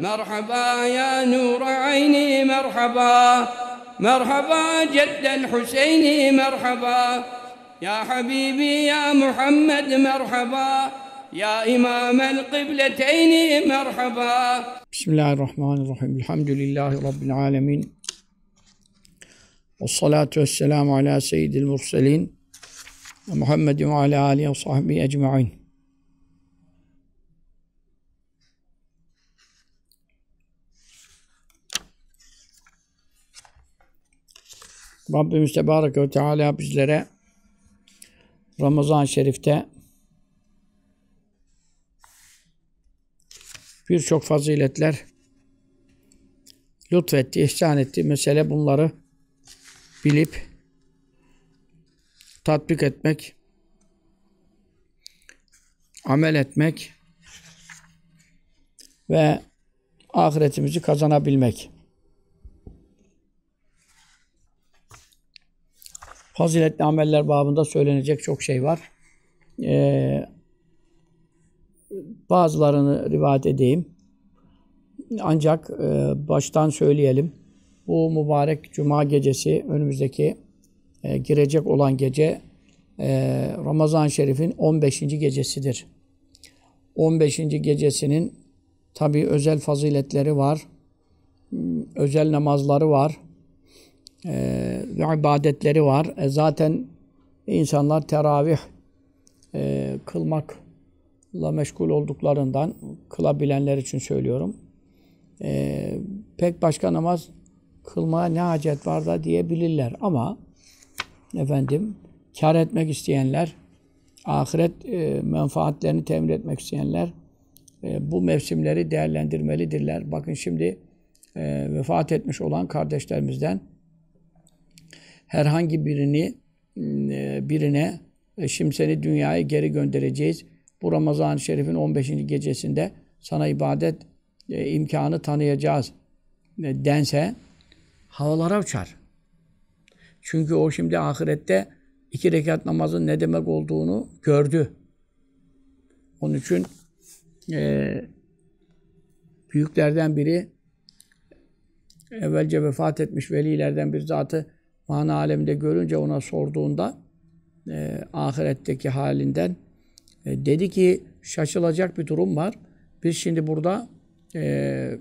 مرحبا يا نور عيني مرحبا مرحبا جد الحسين مرحبا يا حبيبي يا محمد مرحبا يا إمام القبلتين مرحبا بسم الله الرحمن الرحيم الحمد لله رب العالمين والصلاة والسلام على سيد المرسلين محمد وعلى آله وصحبه أجمعين Rabbimiz Tebareke ve Teala bizlere Ramazan-ı Şerif'te birçok faziletler lütfetti, ihsan etti. Mesele bunları bilip tatbik etmek, amel etmek ve ahiretimizi kazanabilmek. faziletli ameller babında söylenecek çok şey var. Ee, bazılarını rivayet edeyim. Ancak e, baştan söyleyelim. Bu mübarek cuma gecesi önümüzdeki e, girecek olan gece e, Ramazan-ı Şerif'in 15. gecesidir. 15. gecesinin tabi özel faziletleri var. Özel namazları var e, ee, ve ibadetleri var. E, zaten insanlar teravih e, kılmakla meşgul olduklarından kılabilenler için söylüyorum. E, pek başka namaz kılmaya ne hacet var da diyebilirler ama efendim kar etmek isteyenler, ahiret e, menfaatlerini temin etmek isteyenler e, bu mevsimleri değerlendirmelidirler. Bakın şimdi e, vefat etmiş olan kardeşlerimizden herhangi birini ıı, birine e, şimseni seni dünyaya geri göndereceğiz. Bu Ramazan-ı Şerif'in 15. gecesinde sana ibadet e, imkanı tanıyacağız e, dense havalara uçar. Çünkü o şimdi ahirette iki rekat namazın ne demek olduğunu gördü. Onun için e, büyüklerden biri evvelce vefat etmiş velilerden bir zatı mana aleminde görünce ona sorduğunda e, ahiretteki halinden e, dedi ki şaşılacak bir durum var. Biz şimdi burada e,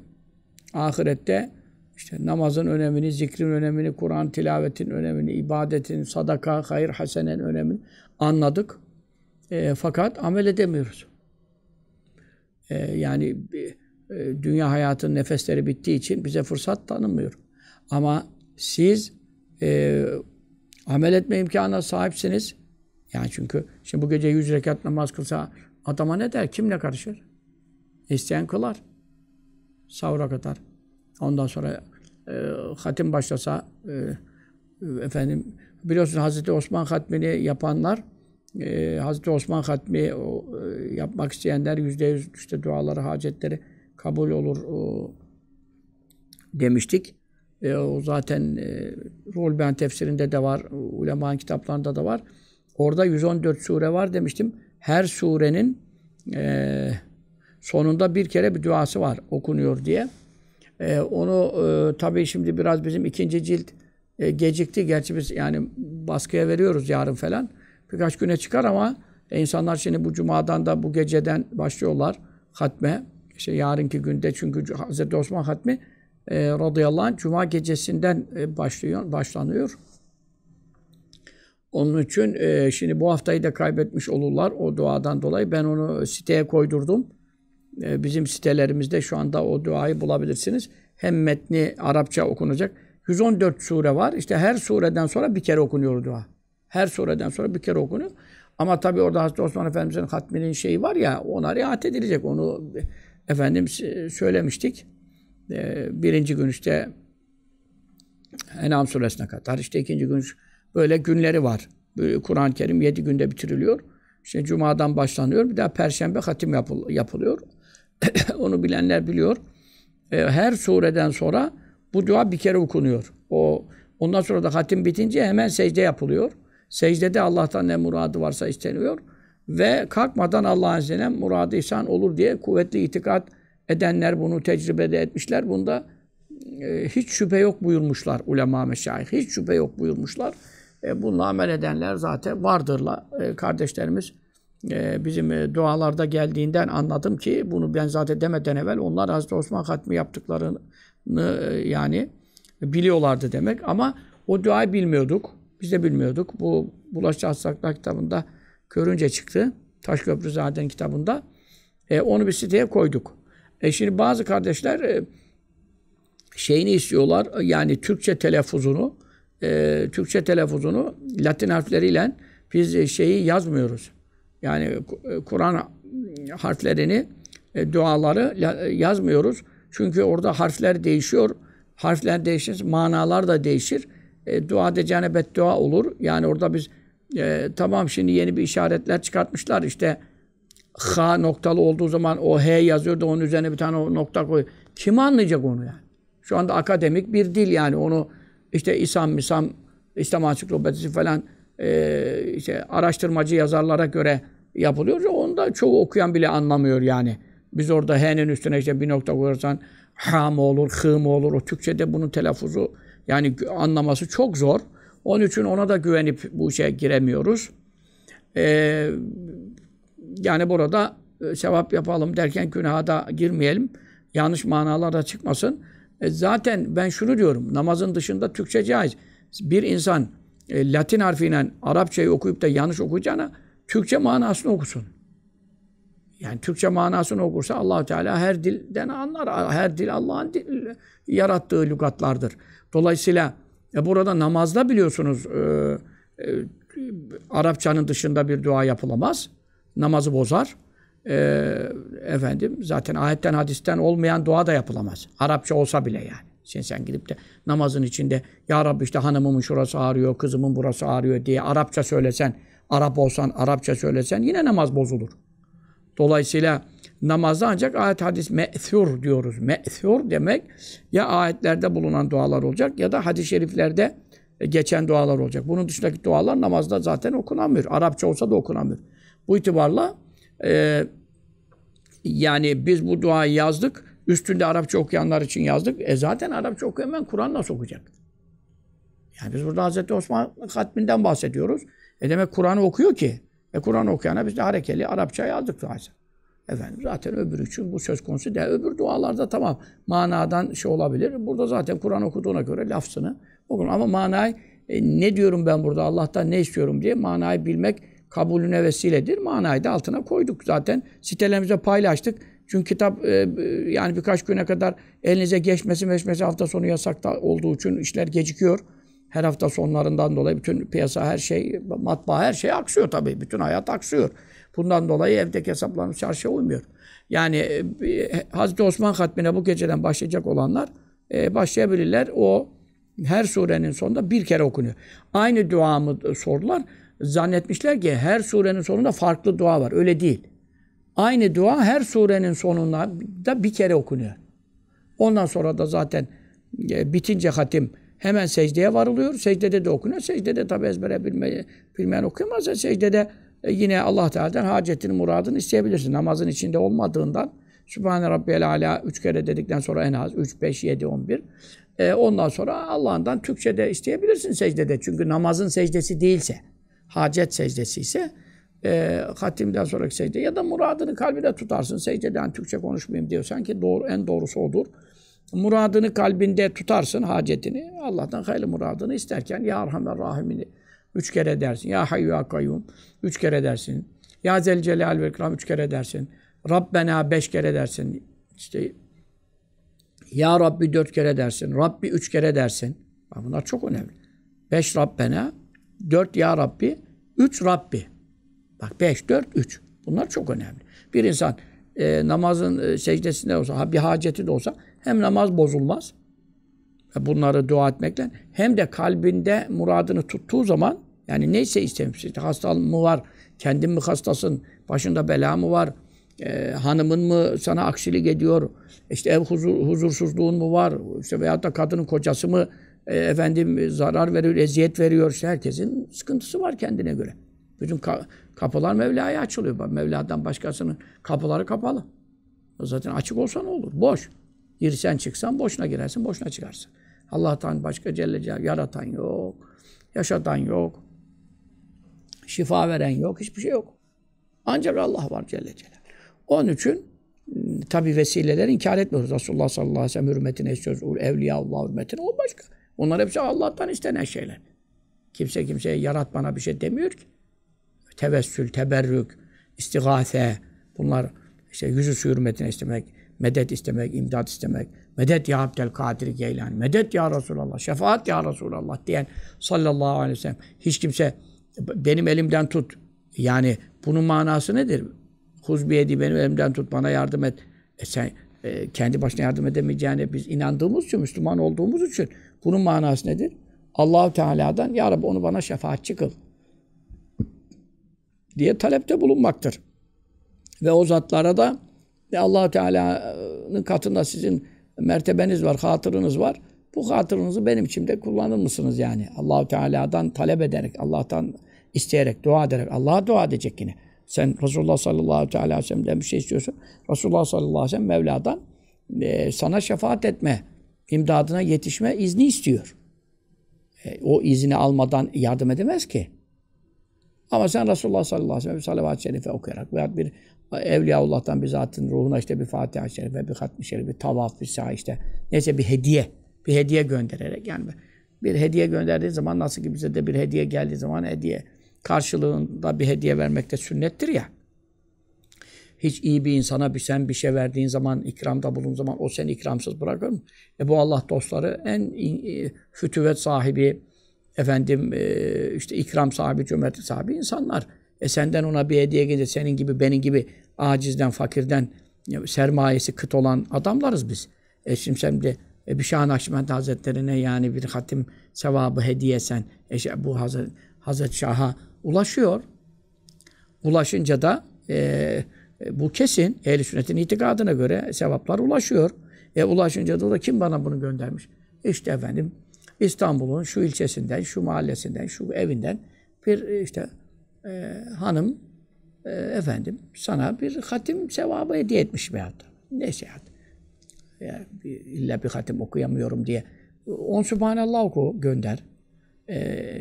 ahirette işte namazın önemini, zikrin önemini, Kur'an tilavetin önemini, ibadetin, sadaka, hayır, hasenin önemini anladık. E, fakat amel edemiyoruz. E, yani e, e dünya hayatının nefesleri bittiği için bize fırsat tanımıyor Ama siz e, amel etme imkanına sahipsiniz. Yani çünkü şimdi bu gece yüz rekat namaz kılsa adama ne der? Kimle karışır? İsteyen kılar. Sahura kadar. Ondan sonra e, hatim başlasa e, efendim biliyorsunuz Hazreti Osman hatmini yapanlar e, Hazreti Osman hatmi o, e, yapmak isteyenler yüzde yüz işte duaları, hacetleri kabul olur o, demiştik. E, o zaten e, Ruhul tefsirinde de var, ulemanın kitaplarında da var. Orada 114 sure var demiştim. Her surenin e, sonunda bir kere bir duası var okunuyor diye. E, onu e, tabii şimdi biraz bizim ikinci cilt e, gecikti. Gerçi biz yani baskıya veriyoruz yarın falan. Birkaç güne çıkar ama e, insanlar şimdi bu cumadan da bu geceden başlıyorlar hatme. İşte yarınki günde çünkü Hazreti Osman hatmi e, radıyallahu anh cuma gecesinden e, başlıyor, başlanıyor. Onun için e, şimdi bu haftayı da kaybetmiş olurlar o duadan dolayı. Ben onu siteye koydurdum. E, bizim sitelerimizde şu anda o duayı bulabilirsiniz. Hem metni Arapça okunacak. 114 sure var. İşte her sureden sonra bir kere okunuyor dua. Her sureden sonra bir kere okunuyor. Ama tabii orada Hazreti Osman Efendimiz'in hatminin şeyi var ya ona riayet edilecek. Onu e, efendim söylemiştik. Ee, birinci gün işte Enam suresine kadar, işte ikinci gün böyle günleri var. Kur'an-ı Kerim yedi günde bitiriliyor. İşte Cuma'dan başlanıyor. Bir daha Perşembe hatim yapıl yapılıyor. Onu bilenler biliyor. E, her sureden sonra bu dua bir kere okunuyor. O Ondan sonra da hatim bitince hemen secde yapılıyor. Secdede Allah'tan ne muradı varsa isteniyor. Ve kalkmadan Allah'ın izniyle muradı ihsan olur diye kuvvetli itikat edenler bunu tecrübede etmişler. Bunda e, hiç şüphe yok buyurmuşlar ulema meşayih. Hiç şüphe yok buyurmuşlar. E, bununla amel edenler zaten vardırla E, kardeşlerimiz e, bizim e, dualarda geldiğinden anladım ki bunu ben zaten demeden evvel onlar Hazreti Osman Hatmi yaptıklarını e, yani biliyorlardı demek ama o duayı bilmiyorduk. Biz de bilmiyorduk. Bu Bulaşı Asaklar kitabında görünce çıktı. Taşköprüzade'nin kitabında. E, onu bir siteye koyduk. E şimdi bazı kardeşler e, şeyini istiyorlar e, yani Türkçe telaffuzunu e, Türkçe telaffuzunu Latin harfleriyle biz e, şeyi yazmıyoruz. Yani Kur'an harflerini e, duaları yazmıyoruz. Çünkü orada harfler değişiyor. Harfler değişir, manalar da değişir. E, dua edeceğine beddua olur. Yani orada biz e, tamam şimdi yeni bir işaretler çıkartmışlar. İşte ha noktalı olduğu zaman o h yazıyordu da onun üzerine bir tane nokta koy. Kim anlayacak onu yani? Şu anda akademik bir dil yani onu işte İslam Misam, İslam ansiklopedisi falan e, işte araştırmacı yazarlara göre yapılıyor. Onda çoğu okuyan bile anlamıyor yani. Biz orada h'nin üstüne işte bir nokta koyarsan ha mı olur, hı mı olur? O Türkçe'de bunun telaffuzu yani anlaması çok zor. Onun için ona da güvenip bu işe giremiyoruz. Ee, yani burada e, sevap yapalım derken günaha da girmeyelim. Yanlış manalar da çıkmasın. E, zaten ben şunu diyorum. Namazın dışında Türkçe caiz. Bir insan e, Latin harfiyle Arapçayı okuyup da yanlış okuyacağına Türkçe manasını okusun. Yani Türkçe manasını okursa allah Teala her dilden anlar. Her dil Allah'ın e, yarattığı lügatlardır. Dolayısıyla e, burada namazda biliyorsunuz e, e, Arapçanın dışında bir dua yapılamaz namazı bozar. E, efendim zaten ayetten hadisten olmayan dua da yapılamaz. Arapça olsa bile yani. Şimdi sen gidip de namazın içinde ya Rabbi işte hanımımın şurası ağrıyor, kızımın burası ağrıyor diye Arapça söylesen, Arap olsan Arapça söylesen yine namaz bozulur. Dolayısıyla namazda ancak ayet hadis me'thur diyoruz. Me'thur demek ya ayetlerde bulunan dualar olacak ya da hadis-i şeriflerde e, geçen dualar olacak. Bunun dışındaki dualar namazda zaten okunamıyor. Arapça olsa da okunamıyor. Bu itibarla e, yani biz bu duayı yazdık. Üstünde Arapça okuyanlar için yazdık. E zaten Arapça okuyan ben Kur'an nasıl okuyacak? Yani biz burada Hazreti Osman katminden bahsediyoruz. E demek Kur'an'ı okuyor ki. E Kur'an okuyana biz de harekeli Arapça yazdık zaten. Efendim zaten öbürü için bu söz konusu değil. Öbür dualarda tamam manadan şey olabilir. Burada zaten Kur'an okuduğuna göre lafzını okur. Ama manayı e, ne diyorum ben burada Allah'tan ne istiyorum diye manayı bilmek kabulüne vesiledir. Manayı da altına koyduk zaten. Sitelerimize paylaştık. Çünkü kitap e, e, yani birkaç güne kadar elinize geçmesi meşmesi hafta sonu yasakta olduğu için işler gecikiyor. Her hafta sonlarından dolayı bütün piyasa her şey, matbaa her şey aksıyor tabii. Bütün hayat aksıyor. Bundan dolayı evdeki hesaplarımız çarşıya uymuyor. Yani e, e, Hazreti Osman Hatmi'ne bu geceden başlayacak olanlar e, başlayabilirler. O her surenin sonunda bir kere okunuyor. Aynı duamı sordular zannetmişler ki her surenin sonunda farklı dua var. Öyle değil. Aynı dua her surenin sonunda da bir kere okunuyor. Ondan sonra da zaten e, bitince hatim hemen secdeye varılıyor. Secdede de okunuyor. Secdede tabi ezbere bilmeyi, bilmeyen okuyamaz. Secdede e, yine Allah Teala'dan hacetini, muradını isteyebilirsin. Namazın içinde olmadığından Sübhane Rabbiyel Ala üç kere dedikten sonra en az üç, beş, yedi, on bir. E, ondan sonra Allah'ından Türkçe'de isteyebilirsin secdede. Çünkü namazın secdesi değilse. Hacet secdesi ise e, hatimden sonraki secde ya da muradını kalbine tutarsın. Secdeden Türkçe konuşmayayım diyorsan ki doğru, en doğrusu odur. Muradını kalbinde tutarsın hacetini. Allah'tan hayırlı muradını isterken Ya Erhamer Rahim'ini üç kere dersin. Ya Hayyu Ya Kayyum üç kere dersin. Ya Zelcelal ve kram üç kere dersin. Rabbena beş kere dersin. İşte Ya Rabbi dört kere dersin. Rabbi üç kere dersin. Bunlar çok önemli. Beş Rabbena, Dört Ya Rabbi, üç Rabbi. Bak beş, dört, üç. Bunlar çok önemli. Bir insan e, namazın e, secdesinde olsa, bir haceti de olsa hem namaz bozulmaz. E, bunları dua etmekle hem de kalbinde muradını tuttuğu zaman yani neyse istemiş. İşte hastalığın mı var? Kendin mi hastasın? Başında bela mı var? E, hanımın mı sana aksilik ediyor? İşte ev huzur, huzursuzluğun mu var? İşte veyahut da kadının kocası mı e, efendim e, zarar veriyor, eziyet veriyor. İşte herkesin sıkıntısı var kendine göre. Bütün ka- kapılar Mevla'ya açılıyor. Mevla'dan başkasının kapıları kapalı. Zaten açık olsa ne olur? Boş. Girsen çıksan boşuna girersin, boşuna çıkarsın. Allah'tan başka Celle Celaluhu yaratan yok, yaşatan yok, şifa veren yok, hiçbir şey yok. Ancak Allah var Celle Celaluhu. Onun için hmm, tabi vesileleri inkar etmiyoruz. Resulullah sallallahu aleyhi ve sellem hürmetine istiyoruz. Evliya Allah hürmetine. O başka. Onlar hepsi Allah'tan istenen şeyler. Kimse kimseye yarat bana bir şey demiyor ki. Tevessül, teberrük, istigase bunlar işte yüzü su hürmetine istemek, medet istemek, imdat istemek, medet ya Abdülkadir Geylan, medet ya Resulallah, şefaat ya Resulallah diyen sallallahu aleyhi ve sellem. Hiç kimse benim elimden tut. Yani bunun manası nedir? Huz bir benim elimden tut, bana yardım et. E sen e, kendi başına yardım edemeyeceğine biz inandığımız için, Müslüman olduğumuz için bunun manası nedir? Allah Teala'dan ya Rabbi onu bana şefaatçi kıl diye talepte bulunmaktır. Ve o zatlara da allah Teala'nın katında sizin mertebeniz var, hatırınız var. Bu hatırınızı benim içimde kullanır mısınız yani? Allah Teala'dan talep ederek, Allah'tan isteyerek, dua ederek, Allah'a dua edecek yine. Sen Resulullah sallallahu aleyhi ve sellem'den bir şey istiyorsun. Resulullah sallallahu aleyhi ve sellem Mevla'dan e, sana şefaat etme, imdadına yetişme izni istiyor. E, o izni almadan yardım edemez ki. Ama sen Resulullah sallallahu aleyhi ve sellem salavat-ı şerife okuyarak veya bir Evliyaullah'tan bir zatın ruhuna işte bir Fatiha-i Şerife, bir Hatmi Şerife, bir tavaf, bir sağ işte neyse bir hediye, bir hediye göndererek yani bir hediye gönderdiği zaman nasıl ki bize de bir hediye geldiği zaman hediye karşılığında bir hediye vermek de sünnettir ya. Hiç iyi bir insana bir sen bir şey verdiğin zaman, ikramda bulun zaman o seni ikramsız bırakır mı? E bu Allah dostları en fütüvet sahibi, efendim e, işte ikram sahibi, cömert sahibi insanlar. E senden ona bir hediye gelir, senin gibi, benim gibi acizden, fakirden, sermayesi kıt olan adamlarız biz. E şimdi sen de e, bir Şah Nakşibendi Hazretleri'ne yani bir hatim sevabı hediyesen e, şey, bu Hazret, Hazreti Şah'a ulaşıyor. Ulaşınca da e, e bu kesin ehl sünnetin itikadına göre sevaplar ulaşıyor. E ulaşınca da, da kim bana bunu göndermiş? İşte efendim İstanbul'un şu ilçesinden, şu mahallesinden, şu evinden bir e, işte e, hanım e, efendim sana bir hatim sevabı hediye etmiş veyahut neyse ya yani bir, illa bir hatim okuyamıyorum diye. On Subhanallah oku gönder. E,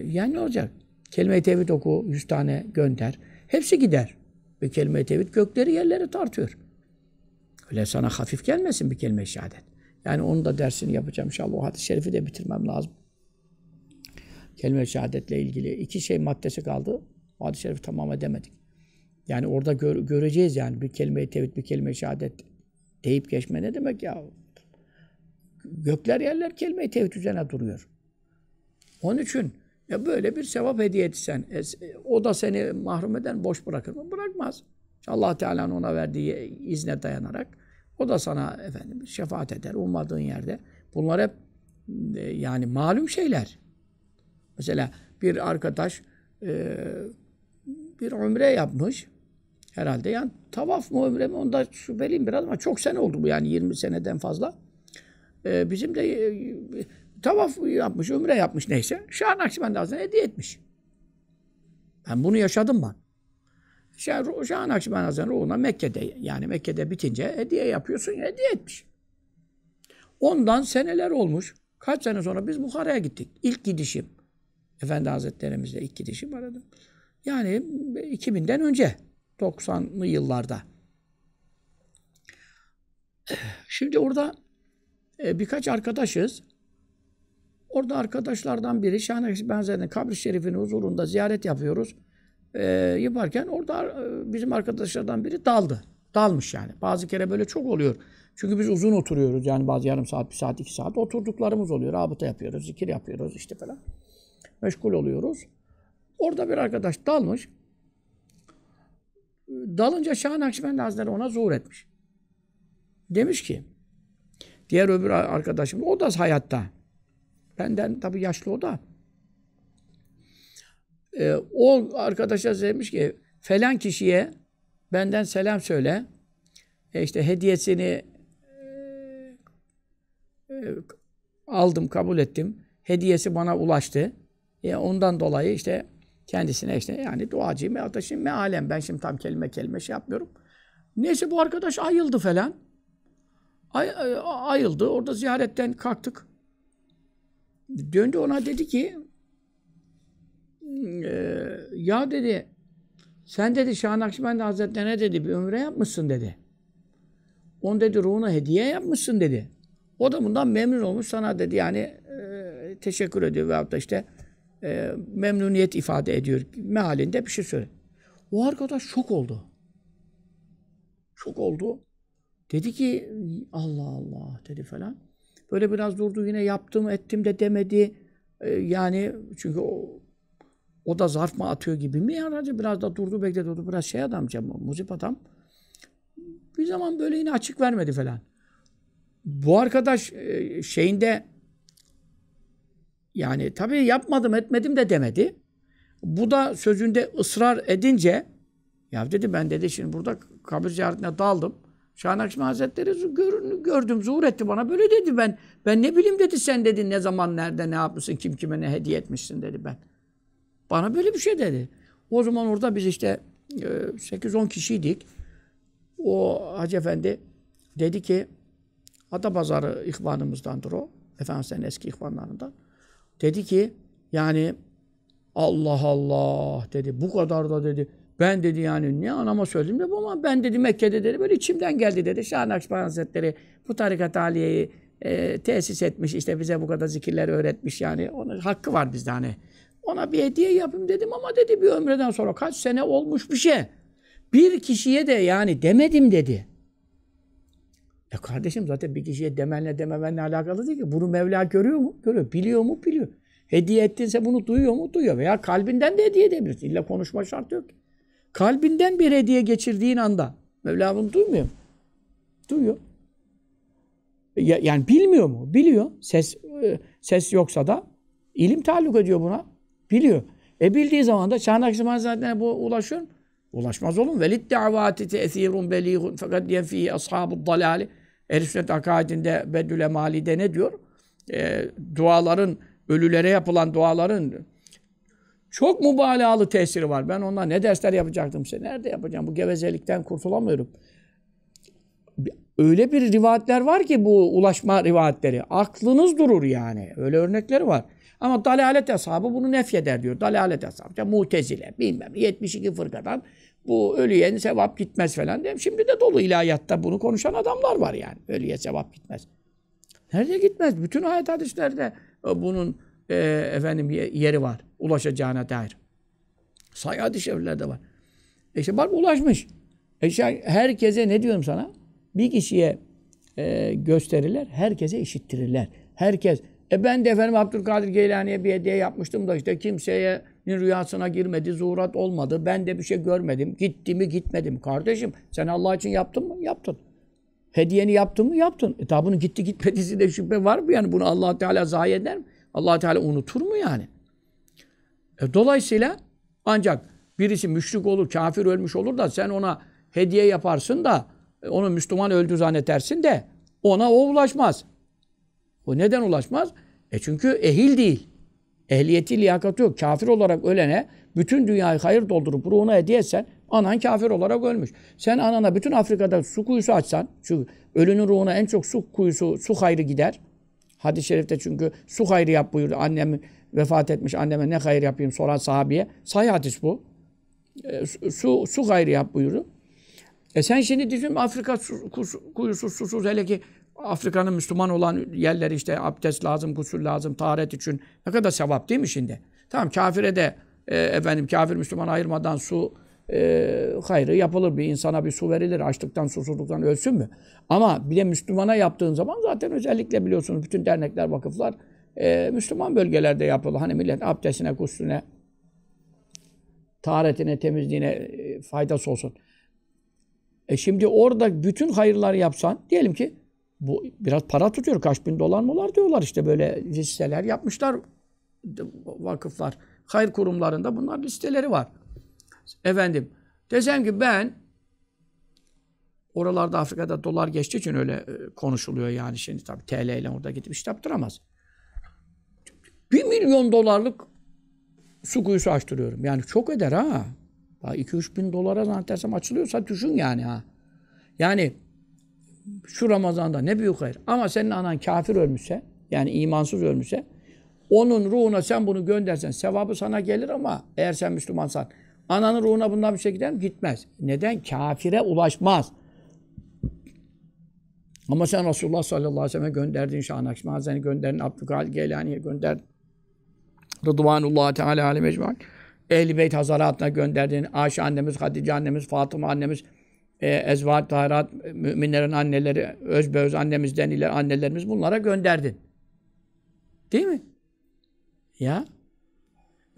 yani ne olacak? Kelime-i tevhid oku, yüz tane gönder. Hepsi gider. Bir kelime-i tevhid gökleri yerleri tartıyor. Öyle sana hafif gelmesin bir kelime-i şehadet. Yani onun da dersini yapacağım inşallah. O hadis-i şerifi de bitirmem lazım. Kelime-i şehadetle ilgili iki şey maddesi kaldı. O hadis-i şerifi tamam edemedik. Yani orada gör, göreceğiz yani bir kelime-i tevhid, bir kelime-i şehadet deyip geçme ne demek ya? Gökler yerler kelime-i tevhid üzerine duruyor. Onun için ya böyle bir sevap hediye etsen, e, o da seni mahrum eden boş bırakır mı? Bırakmaz. Allah Teala'nın ona verdiği izne dayanarak o da sana efendim şefaat eder ummadığın yerde. Bunlar hep e, yani malum şeyler. Mesela bir arkadaş e, bir ömre yapmış. Herhalde yani tavaf mı ömre mi onda şüpheliyim biraz ama çok sene oldu bu yani 20 seneden fazla. E, bizim de e, tavaf yapmış, ömre yapmış neyse. Şah Nakşibendi Hazretleri hediye etmiş. Ben bunu yaşadım ben. Şah, Şah Nakşibendi Hazretleri ruhuna Mekke'de yani Mekke'de bitince hediye yapıyorsun ya hediye etmiş. Ondan seneler olmuş. Kaç sene sonra biz Bukhara'ya gittik. İlk gidişim. Efendi Hazretlerimizle ilk gidişim aradım. Yani 2000'den önce 90'lı yıllarda. Şimdi orada e, birkaç arkadaşız. Orada arkadaşlardan biri Şahane benzerinde kabri şerifinin huzurunda ziyaret yapıyoruz. Ee, yaparken orada e, bizim arkadaşlardan biri daldı. Dalmış yani. Bazı kere böyle çok oluyor. Çünkü biz uzun oturuyoruz yani bazı yarım saat, bir saat, iki saat oturduklarımız oluyor. Rabıta yapıyoruz, zikir yapıyoruz işte falan. Meşgul oluyoruz. Orada bir arkadaş dalmış. Dalınca Şah Nakşibendi Hazretleri ona zuhur etmiş. Demiş ki, diğer öbür arkadaşım, o da hayatta. Benden tabii yaşlı o da. Ee, o arkadaşa demiş ki falan kişiye benden selam söyle. E işte hediyesini e, e, aldım, kabul ettim. Hediyesi bana ulaştı. E ondan dolayı işte kendisine işte yani duacıyım ya da şimdi mealen ben şimdi tam kelime kelime şey yapmıyorum. Neyse bu arkadaş ayıldı falan. Ay, e, ayıldı. Orada ziyaretten kalktık. Döndü ona dedi ki hmm, e, ya dedi sen dedi Şah Nakşibendi Hazretlerine dedi bir ömre yapmışsın dedi. On dedi ruhuna hediye yapmışsın dedi. O da bundan memnun olmuş sana dedi yani e, teşekkür ediyor veyahut da işte e, memnuniyet ifade ediyor. Mehalinde bir şey söyle. O arkadaş şok oldu. Şok oldu. Dedi ki Allah Allah dedi falan. Böyle biraz durdu yine yaptım ettim de demedi. Ee, yani çünkü o, o da zarf mı atıyor gibi mi? Herhalde biraz da durdu bekledi. durdu biraz şey adamca, muzip adam. Bir zaman böyle yine açık vermedi falan. Bu arkadaş e, şeyinde yani tabii yapmadım etmedim de demedi. Bu da sözünde ısrar edince ya dedi ben dedi şimdi burada kabir ziyaretine daldım. Şahnak Hazretleri görün, gördüm, zuhur etti bana. Böyle dedi ben. Ben ne bileyim dedi sen dedi ne zaman nerede ne yapmışsın, kim kime ne hediye etmişsin dedi ben. Bana böyle bir şey dedi. O zaman orada biz işte 8-10 e, kişiydik. O Hacı Efendi dedi ki Adapazarı ihvanımızdandır o. sen eski ihvanlarından. Dedi ki yani Allah Allah dedi bu kadar da dedi ben dedi yani ne anama söyledim dedi ama ben dedi Mekke'de dedi böyle içimden geldi dedi. Şah Nakşibend Hazretleri bu tarikat haliyeyi e, tesis etmiş işte bize bu kadar zikirler öğretmiş yani ona hakkı var bizde hani. Ona bir hediye yapayım dedim ama dedi bir ömreden sonra kaç sene olmuş bir şey. Bir kişiye de yani demedim dedi. E kardeşim zaten bir kişiye demenle dememenle alakalı değil ki. Bunu Mevla görüyor mu? Görüyor. Biliyor mu? Biliyor. Hediye ettinse bunu duyuyor mu? Duyuyor. Veya kalbinden de hediye edebilirsin. İlla konuşma şart yok. Kalbinden bir hediye geçirdiğin anda Mevla bunu duymuyor Duyuyor. E, ya, yani bilmiyor mu? Biliyor. Ses e, ses yoksa da ilim taluk ediyor buna. Biliyor. E bildiği zaman da Çağnak Şiman zaten bu ulaşıyor mu? Ulaşmaz olun. Velid davati tesirun belihun fakat yenfihi ashabu dalali. Ehl-i akaidinde Bedül Emali'de ne diyor? E, duaların, ölülere yapılan duaların çok mübalağalı tesiri var. Ben ona ne dersler yapacaktım size. Nerede yapacağım? Bu gevezelikten kurtulamıyorum. Öyle bir rivayetler var ki bu ulaşma rivayetleri. Aklınız durur yani. Öyle örnekleri var. Ama dalalet hesabı bunu nefyeder diyor. Dalalet hesabı. İşte mutezile bilmem 72 fırkadan bu ölüye sevap gitmez falan diye. Şimdi de dolu ilahiyatta bunu konuşan adamlar var yani. Ölüye sevap gitmez. Nerede gitmez? Bütün ayet hadislerde e, bunun e, efendim yeri var. Ulaşacağına dair. Sayı hadis şeriflerde var. E işte bak ulaşmış. E işte herkese ne diyorum sana? Bir kişiye e, gösterirler, herkese işittirirler. Herkes. E ben de efendim Abdülkadir Geylani'ye bir hediye yapmıştım da işte kimseye rüyasına girmedi, zuhurat olmadı. Ben de bir şey görmedim. Gitti mi gitmedim. Kardeşim sen Allah için yaptın mı? Yaptın. Hediyeni yaptın mı? Yaptın. E tabi bunun gitti gitmedisi de şüphe var mı? Yani bunu allah Teala zayi eder mi? allah Teala unutur mu yani? E, dolayısıyla ancak birisi müşrik olur, kafir ölmüş olur da sen ona hediye yaparsın da e, onu Müslüman öldü zannetersin de ona o ulaşmaz. O neden ulaşmaz? E çünkü ehil değil. Ehliyeti, liyakati yok. Kafir olarak ölene bütün dünyayı hayır doldurup ruhuna hediye etsen anan kafir olarak ölmüş. Sen anana bütün Afrika'da su kuyusu açsan, çünkü ölünün ruhuna en çok su kuyusu, su hayrı gider. Hadis-i şerifte çünkü su hayrı yap buyurdu. Annem vefat etmiş anneme ne hayır yapayım soran sahabiye. Sahih hadis bu. E, su, su hayrı yap buyurdu. E sen şimdi düşün Afrika su, kus, kuyusuz susuz hele ki Afrika'nın Müslüman olan yerleri işte abdest lazım, kusur lazım, taharet için ne kadar sevap değil mi şimdi? Tamam kafire de e, efendim kafir Müslüman ayırmadan su e, hayrı yapılır. Bir insana bir su verilir. Açlıktan, susuzluktan ölsün mü? Ama bir de Müslümana yaptığın zaman zaten özellikle biliyorsunuz bütün dernekler, vakıflar e, Müslüman bölgelerde yapılır. Hani millet abdestine, kuslüne, taharetine, temizliğine e, faydası olsun. E şimdi orada bütün hayırlar yapsan, diyelim ki bu biraz para tutuyor. Kaç bin dolar mılar diyorlar işte böyle listeler yapmışlar vakıflar. Hayır kurumlarında bunlar listeleri var. Efendim desem ki ben oralarda Afrika'da dolar geçtiği için öyle e, konuşuluyor yani şimdi tabii TL ile orada gidip iş yaptıramaz. Bir milyon dolarlık su kuyusu açtırıyorum. Yani çok eder ha. 2-3 bin dolara zannedersem açılıyorsa düşün yani ha. Yani şu Ramazan'da ne büyük hayır. Ama senin anan kafir ölmüşse, yani imansız ölmüşse, onun ruhuna sen bunu göndersen sevabı sana gelir ama eğer sen Müslümansan Ananın ruhuna bundan bir şey gider mi? Gitmez. Neden? Kafire ulaşmaz. Ama sen Resulullah sallallahu aleyhi ve sellem'e gönderdin, Şahın Hazretleri gönderdin, Abdülkadir Geylani'ye gönderdin. Rıdvanullah Teala alem ecmaîn. Ehl-i Beyt Hazaratına gönderdin. Ayşe annemiz, Hatice annemiz, Fatıma annemiz, e, Ezvat Tahirat, müminlerin anneleri, özbeöz annemizden ileri annelerimiz bunlara gönderdin. Değil mi? Ya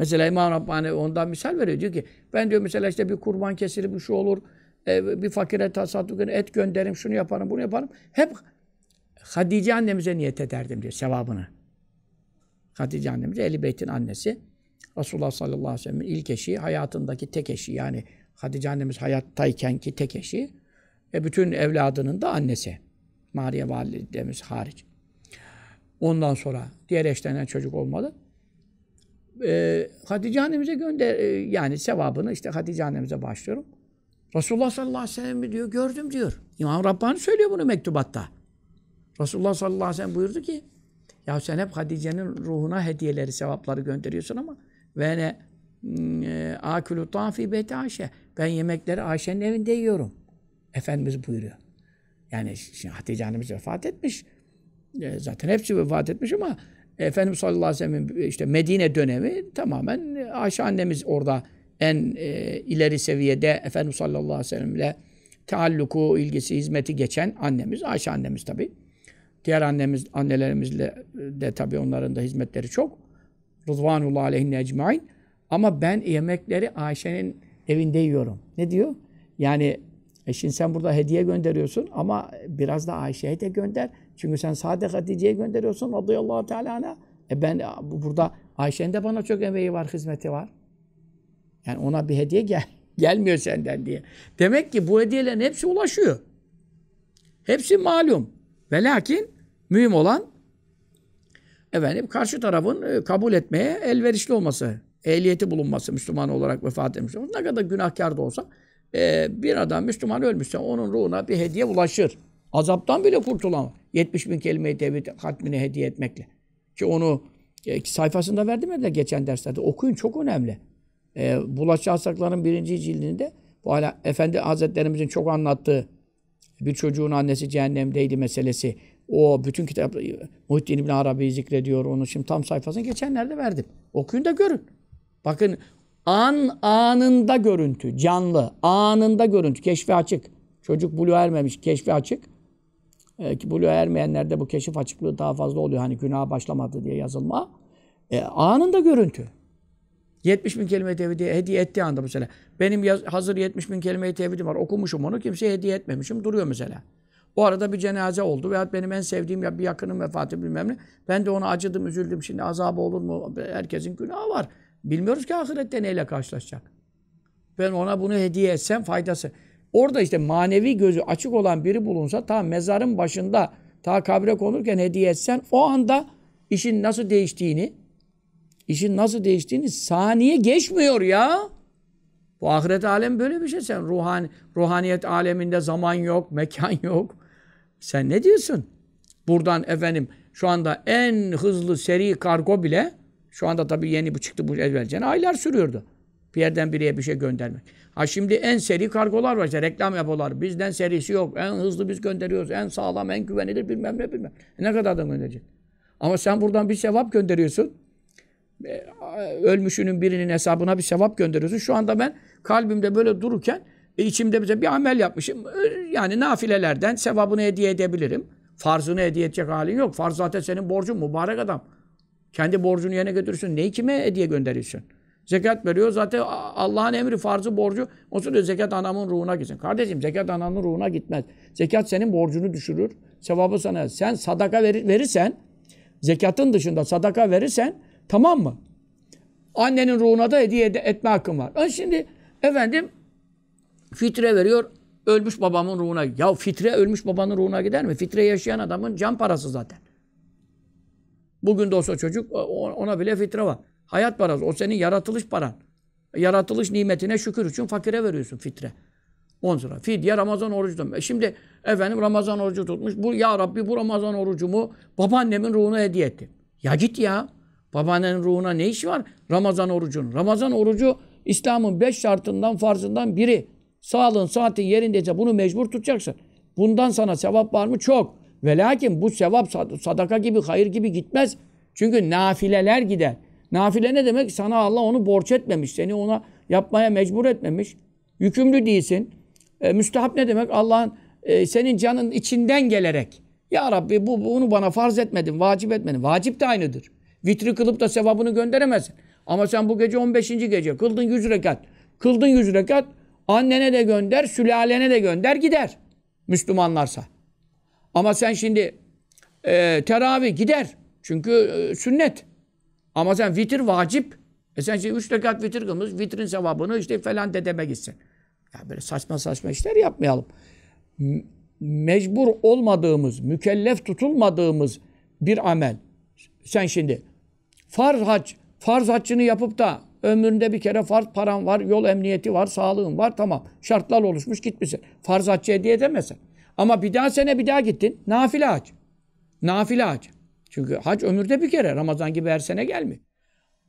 Mesela İmam Rabbani ondan misal veriyor. Diyor ki ben diyor mesela işte bir kurban kesirim, bir şu olur. E, bir fakire tasadduk et gönderim şunu yaparım, bunu yaparım. Hep Hatice annemize niyet ederdim diyor sevabını. Hatice annemiz Eli Beyt'in annesi. Resulullah sallallahu aleyhi ve sellem'in ilk eşi, hayatındaki tek eşi yani Hatice annemiz hayattayken ki tek eşi ve bütün evladının da annesi. Mariye validemiz hariç. Ondan sonra diğer eşlenen çocuk olmadı e, Hatice annemize gönder e, yani sevabını işte Hatice annemize başlıyorum. Resulullah sallallahu aleyhi ve sellem diyor gördüm diyor. İmam Rabbani söylüyor bunu mektubatta. Resulullah sallallahu aleyhi ve sellem buyurdu ki ya sen hep Hatice'nin ruhuna hediyeleri, sevapları gönderiyorsun ama ve ne mm, akülü tafi beti Ayşe. Ben yemekleri Ayşe'nin evinde yiyorum. Efendimiz buyuruyor. Yani şimdi Hatice annemiz vefat etmiş. E, zaten hepsi vefat etmiş ama Efendimiz sallallahu aleyhi ve sellem'in e, işte Medine dönemi tamamen e, Ayşe annemiz orada en e, ileri seviyede Efendimiz sallallahu aleyhi ve sellem'le taalluku, ilgisi, hizmeti geçen annemiz. Ayşe annemiz tabi. Diğer annemiz, annelerimizle e, de tabi onların da hizmetleri çok. Rıdvanullah aleyhinne ecmain. Ama ben yemekleri Ayşe'nin evinde yiyorum. Ne diyor? Yani e şimdi sen burada hediye gönderiyorsun ama biraz da Ayşe'ye de gönder. Çünkü sen sadece Hatice'ye gönderiyorsun radıyallahu teala ana. E ben burada Ayşe'nin de bana çok emeği var, hizmeti var. Yani ona bir hediye gel gelmiyor senden diye. Demek ki bu hediyelerin hepsi ulaşıyor. Hepsi malum. Ve lakin mühim olan efendim karşı tarafın e, kabul etmeye elverişli olması, ehliyeti bulunması Müslüman olarak vefat etmiş olması. Ne kadar günahkar da olsa e, bir adam Müslüman ölmüşse onun ruhuna bir hediye ulaşır. Azaptan bile kurtulamaz. 70 bin kelimeyi i hatmini hediye etmekle. Ki onu e, sayfasında verdim ya da geçen derslerde. Okuyun çok önemli. E, ee, Bulaşçı Asaklar'ın birinci cildinde bu hala Efendi Hazretlerimizin çok anlattığı bir çocuğun annesi cehennemdeydi meselesi. O bütün kitap e, Muhittin İbn Arabi zikrediyor onu. Şimdi tam sayfasını geçenlerde verdim. Okuyun da görün. Bakın An anında görüntü, canlı, anında görüntü, keşfi açık. Çocuk buluğa ermemiş, keşfi açık. E, ki buluğa ermeyenlerde bu keşif açıklığı daha fazla oluyor. Hani günaha başlamadı diye yazılma. E, anında görüntü. 70 bin kelime tevhidi hediye ettiği anda mesela. Benim yaz, hazır 70 bin kelime tevhidim var. Okumuşum onu. kimse hediye etmemişim. Duruyor mesela. O arada bir cenaze oldu. Veyahut benim en sevdiğim ya bir yakınım vefatı bilmem ne. Ben de ona acıdım, üzüldüm. Şimdi azabı olur mu? Herkesin günahı var. Bilmiyoruz ki ahirette neyle karşılaşacak. Ben ona bunu hediye etsem faydası. Orada işte manevi gözü açık olan biri bulunsa ta mezarın başında ta kabre konurken hediye etsen o anda işin nasıl değiştiğini işin nasıl değiştiğini saniye geçmiyor ya. Bu ahiret alem böyle bir şey. Sen ruhani, ruhaniyet aleminde zaman yok, mekan yok. Sen ne diyorsun? Buradan efendim şu anda en hızlı seri kargo bile şu anda tabii yeni bu çıktı bu evvelce. Aylar sürüyordu. Bir yerden biriye bir şey göndermek. Ha şimdi en seri kargolar var işte reklam yapıyorlar. Bizden serisi yok. En hızlı biz gönderiyoruz. En sağlam, en güvenilir bilmem ne bilmem. E ne kadar da gönderecek? Ama sen buradan bir sevap gönderiyorsun. E, ölmüşünün birinin hesabına bir sevap gönderiyorsun. Şu anda ben kalbimde böyle dururken e, içimde bize bir amel yapmışım. E, yani nafilelerden sevabını hediye edebilirim. Farzını hediye edecek halin yok. Farz zaten senin borcun mübarek adam. Kendi borcunu yerine götürsün. Neyi kime hediye gönderiyorsun? Zekat veriyor. Zaten Allah'ın emri farzı borcu. O sırada zekat anamın ruhuna gitsin. Kardeşim zekat anamın ruhuna gitmez. Zekat senin borcunu düşürür. Sevabı sana. Sen sadaka ver, verirsen zekatın dışında sadaka verirsen tamam mı? Annenin ruhuna da hediye etme hakkın var. E şimdi efendim fitre veriyor ölmüş babamın ruhuna. Ya fitre ölmüş babanın ruhuna gider mi? Fitre yaşayan adamın can parası zaten. Bugün de olsa çocuk ona bile fitre var. Hayat parası. O senin yaratılış paran. Yaratılış nimetine şükür için fakire veriyorsun fitre. On sonra fidye Ramazan orucu tutmuş. E şimdi efendim Ramazan orucu tutmuş. Bu ya Rabbi bu Ramazan orucumu babaannemin ruhuna hediye etti. Ya git ya. Babaannenin ruhuna ne işi var Ramazan orucun? Ramazan orucu İslam'ın beş şartından farzından biri. Sağlığın, saatin yerindeyse bunu mecbur tutacaksın. Bundan sana sevap var mı? Çok. Ve lakin bu sevap sadaka gibi, hayır gibi gitmez. Çünkü nafileler gider. Nafile ne demek? Sana Allah onu borç etmemiş. Seni ona yapmaya mecbur etmemiş. Yükümlü değilsin. E, müstahap ne demek? Allah'ın e, senin canın içinden gelerek. Ya Rabbi bu, bunu bana farz etmedin, vacip etmedin. Vacip de aynıdır. Vitri kılıp da sevabını gönderemezsin. Ama sen bu gece 15. gece kıldın 100 rekat. Kıldın 100 rekat. Annene de gönder, sülalene de gönder gider. Müslümanlarsa. Ama sen şimdi e, teravih gider. Çünkü e, sünnet. Ama sen vitir vacip. E sen şimdi üç rekat vitir kılmış. Vitrin sevabını işte falan dedeme gitsin. Ya böyle saçma saçma işler yapmayalım. mecbur olmadığımız, mükellef tutulmadığımız bir amel. Sen şimdi farz hac, farz haccını yapıp da ömründe bir kere farz paran var, yol emniyeti var, sağlığın var tamam. Şartlar oluşmuş gitmişsin. Farz haccı hediye edemezsin. Ama bir daha sene bir daha gittin. Nafile hac. Nafile hac. Çünkü hac ömürde bir kere. Ramazan gibi her sene gelmi.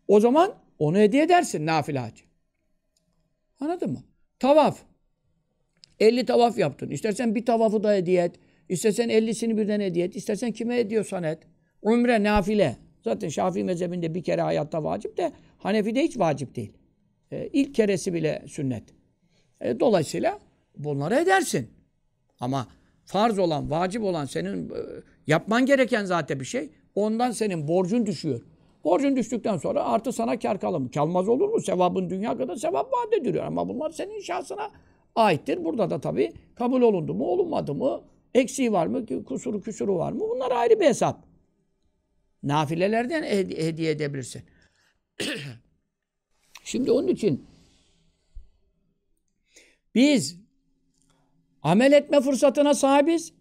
O zaman onu hediye edersin nafile hac. Anladın mı? Tavaf. 50 tavaf yaptın. İstersen bir tavafı da hediye et. İstersen 50'sini birden hediye et. İstersen kime ediyorsan et. Umre, nafile. Zaten Şafii mezhebinde bir kere hayatta vacip de Hanefi'de hiç vacip değil. E, ilk keresi bile sünnet. E, dolayısıyla bunları edersin. Ama farz olan, vacip olan senin e, yapman gereken zaten bir şey. Ondan senin borcun düşüyor. Borcun düştükten sonra artı sana kar kalım. Kalmaz olur mu? Sevabın dünya kadar sevap vaat ediliyor. Ama bunlar senin şahsına aittir. Burada da tabii kabul olundu mu, olunmadı mı, eksiği var mı, kusuru küsuru var mı? Bunlar ayrı bir hesap. Nafilelerden hediye edebilirsin. Şimdi onun için biz Amel etme fırsatına sahibiz.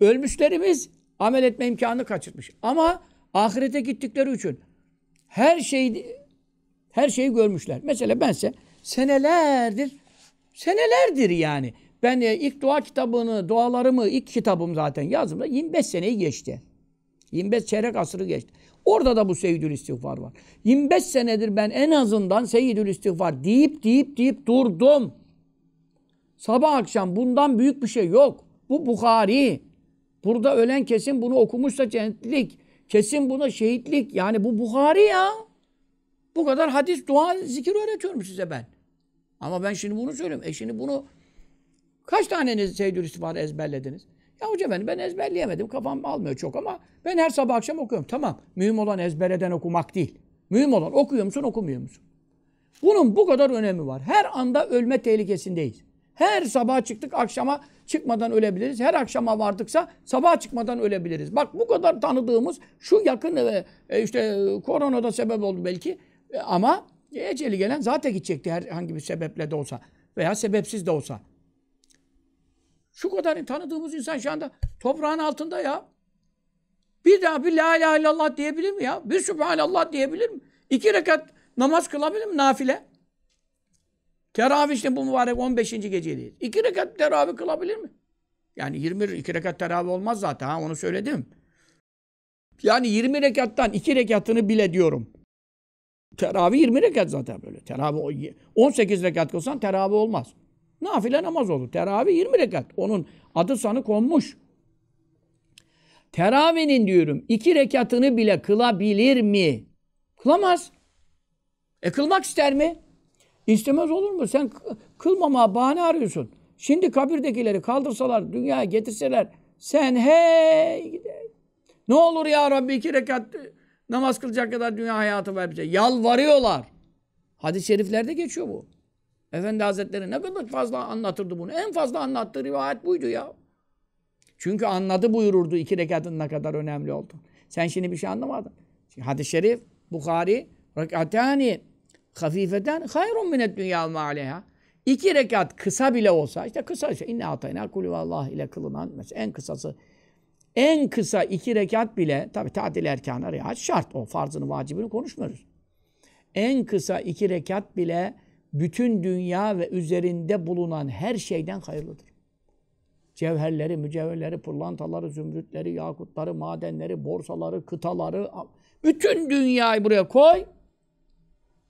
Ölmüşlerimiz amel etme imkanını kaçırmış. Ama ahirete gittikleri için her şeyi her şeyi görmüşler. Mesela bense senelerdir senelerdir yani. Ben e, ilk dua kitabını, dualarımı ilk kitabım zaten yazdım. da 25 seneyi geçti. 25 çeyrek asırı geçti. Orada da bu Seyyidül İstiğfar var. 25 senedir ben en azından Seyyidül İstiğfar deyip deyip deyip durdum. Sabah akşam bundan büyük bir şey yok. Bu Bukhari. Burada ölen kesin bunu okumuşsa cennetlik. Kesin buna şehitlik. Yani bu Bukhari ya. Bu kadar hadis, dua, zikir öğretiyorum size ben. Ama ben şimdi bunu söylüyorum. E şimdi bunu kaç taneniz Seyyidül İstifar'ı ezberlediniz? Ya hocam ben, ben ezberleyemedim. Kafam almıyor çok ama ben her sabah akşam okuyorum. Tamam. Mühim olan ezbereden okumak değil. Mühim olan okuyor musun okumuyor musun? Bunun bu kadar önemi var. Her anda ölme tehlikesindeyiz. Her sabah çıktık akşama çıkmadan ölebiliriz. Her akşama vardıksa sabah çıkmadan ölebiliriz. Bak bu kadar tanıdığımız şu yakın ve e, işte korona da sebep oldu belki e, ama eceli gelen zaten gidecekti herhangi bir sebeple de olsa veya sebepsiz de olsa. Şu kadar tanıdığımız insan şu anda toprağın altında ya. Bir daha bir la ilahe illallah diyebilir mi ya? Bir subhanallah diyebilir mi? İki rekat namaz kılabilir mi nafile? Teravih işte bu mübarek 15. gecedeyiz. İki rekat teravih kılabilir mi? Yani 20 iki rekat teravih olmaz zaten ha onu söyledim. Yani 20 rekattan iki rekatını bile diyorum. Teravih 20 rekat zaten böyle. Teravih 18 rekat kılsan teravih olmaz. Nafile namaz olur. Teravih 20 rekat. Onun adı sanı konmuş. Teravih'in diyorum iki rekatını bile kılabilir mi? Kılamaz. E kılmak ister mi? İstemez olur mu? Sen kılmama bahane arıyorsun. Şimdi kabirdekileri kaldırsalar, dünyaya getirseler sen hey Ne olur ya Rabbi iki rekat namaz kılacak kadar dünya hayatı ver bize. Yalvarıyorlar. Hadis-i şeriflerde geçiyor bu. Efendi Hazretleri ne kadar fazla anlatırdı bunu. En fazla anlattığı rivayet buydu ya. Çünkü anladı buyururdu iki rekatın ne kadar önemli oldu. Sen şimdi bir şey anlamadın. Hadis-i şerif, Bukhari, rekatani hafifeten hayrun mined dünya ma aleyha. İki rekat kısa bile olsa işte kısa şey inne atayna kulü Allah ile kılınan mesela en kısası en kısa iki rekat bile tabi tatil erkana riayet şart o farzını vacibini konuşmuyoruz. En kısa iki rekat bile bütün dünya ve üzerinde bulunan her şeyden hayırlıdır. Cevherleri, mücevherleri, pırlantaları, zümrütleri, yakutları, madenleri, borsaları, kıtaları, bütün dünyayı buraya koy.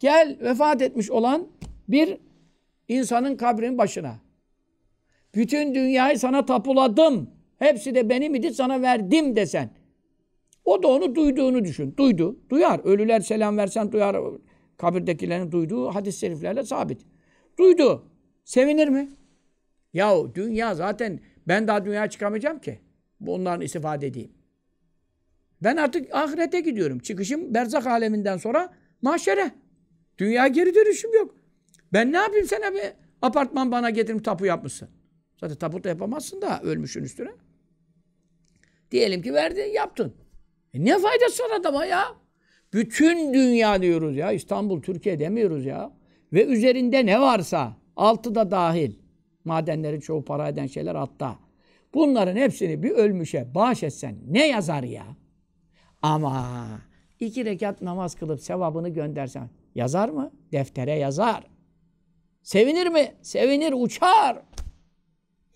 Gel vefat etmiş olan bir insanın kabrinin başına. Bütün dünyayı sana tapuladım. Hepsi de benim idi sana verdim desen. O da onu duyduğunu düşün. Duydu. Duyar. Ölüler selam versen duyar. Kabirdekilerin duyduğu hadis-i şeriflerle sabit. Duydu. Sevinir mi? Yahu dünya zaten ben daha dünya çıkamayacağım ki. Bundan istifade edeyim. Ben artık ahirete gidiyorum. Çıkışım berzak aleminden sonra mahşere. Dünya geri dönüşüm yok. Ben ne yapayım sana bir apartman bana getirip tapu yapmışsın. Zaten tapu da yapamazsın da ölmüşün üstüne. Diyelim ki verdi yaptın. E ne faydası var adama ya? Bütün dünya diyoruz ya. İstanbul, Türkiye demiyoruz ya. Ve üzerinde ne varsa altı da dahil. Madenlerin çoğu para eden şeyler hatta. Bunların hepsini bir ölmüşe bağış etsen ne yazar ya? Ama iki rekat namaz kılıp sevabını göndersen Yazar mı? Deftere yazar. Sevinir mi? Sevinir, uçar.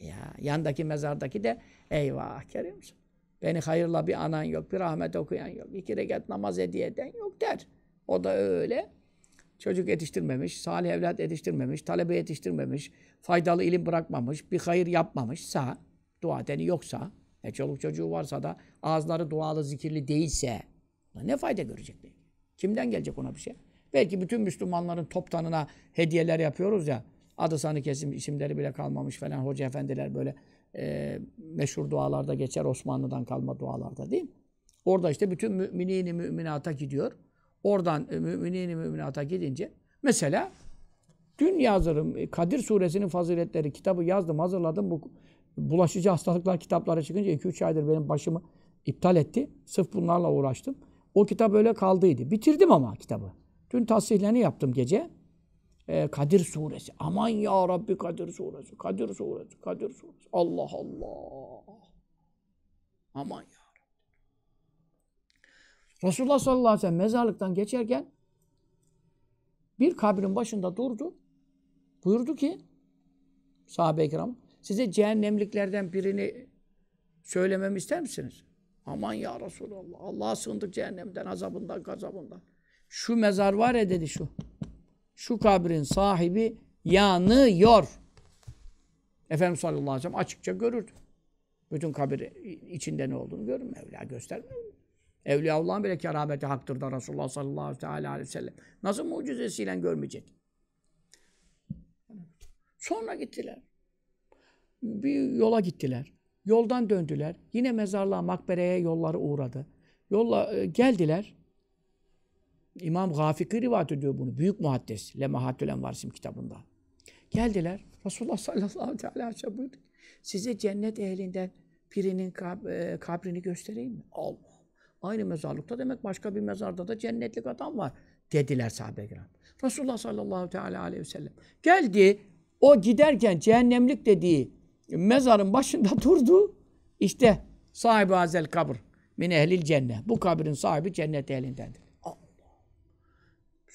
Ya yandaki mezardaki de eyvah Kerim'sin. Beni hayırla bir anan yok, bir rahmet okuyan yok, iki rekat namaz hediye eden yok der. O da öyle. Çocuk yetiştirmemiş, salih evlat yetiştirmemiş, talebe yetiştirmemiş, faydalı ilim bırakmamış, bir hayır yapmamışsa, dua deni yoksa, e çoluk çocuğu varsa da ağızları dualı, zikirli değilse, ne fayda görecek? Kimden gelecek ona bir şey? Belki bütün Müslümanların toptanına hediyeler yapıyoruz ya. Adı sanı kesim isimleri bile kalmamış falan. Hoca efendiler böyle e, meşhur dualarda geçer. Osmanlı'dan kalma dualarda değil mi? Orada işte bütün müminini müminata gidiyor. Oradan e, müminini müminata gidince mesela dün yazırım e, Kadir suresinin faziletleri kitabı yazdım hazırladım bu bulaşıcı hastalıklar kitapları çıkınca 2-3 aydır benim başımı iptal etti. Sırf bunlarla uğraştım. O kitap öyle kaldıydı. Bitirdim ama kitabı. Dün tasihlerini yaptım gece. Ee, Kadir suresi. Aman ya Rabbi Kadir suresi. Kadir suresi. Kadir suresi. Allah Allah. Aman ya Rabbi. Resulullah sallallahu aleyhi ve sellem mezarlıktan geçerken bir kabrin başında durdu. Buyurdu ki sahabe-i kiram size cehennemliklerden birini söylemem ister misiniz? Aman ya Resulallah. Allah'a sığındık cehennemden, azabından, gazabından. Şu mezar var ya dedi şu. Şu kabrin sahibi yanıyor. Efendimiz sallallahu aleyhi ve sellem açıkça görürdü. Bütün kabir içinde ne olduğunu görür Mevla göstermiyor mu? Allah'ın bile kerameti haktır da Resulullah sallallahu aleyhi ve sellem. Nasıl mucizesiyle görmeyecek? Sonra gittiler. Bir yola gittiler. Yoldan döndüler. Yine mezarlığa, makbereye yolları uğradı. Yolla e, geldiler. İmam Gafiki rivat ediyor bunu. Büyük muhaddis. Lemahatül Envar kitabında. Geldiler. Resulullah sallallahu aleyhi ve sellem buyurdu. Size cennet ehlinden birinin kab- e, kabrini göstereyim mi? Allah. Aynı mezarlıkta demek başka bir mezarda da cennetlik adam var dediler sahabe-i kiram. Resulullah sallallahu teala aleyhi ve sellem geldi. O giderken cehennemlik dediği mezarın başında durdu. İşte sahibi azel kabr min ehlil cennet. Bu kabrin sahibi cennet ehlindendir.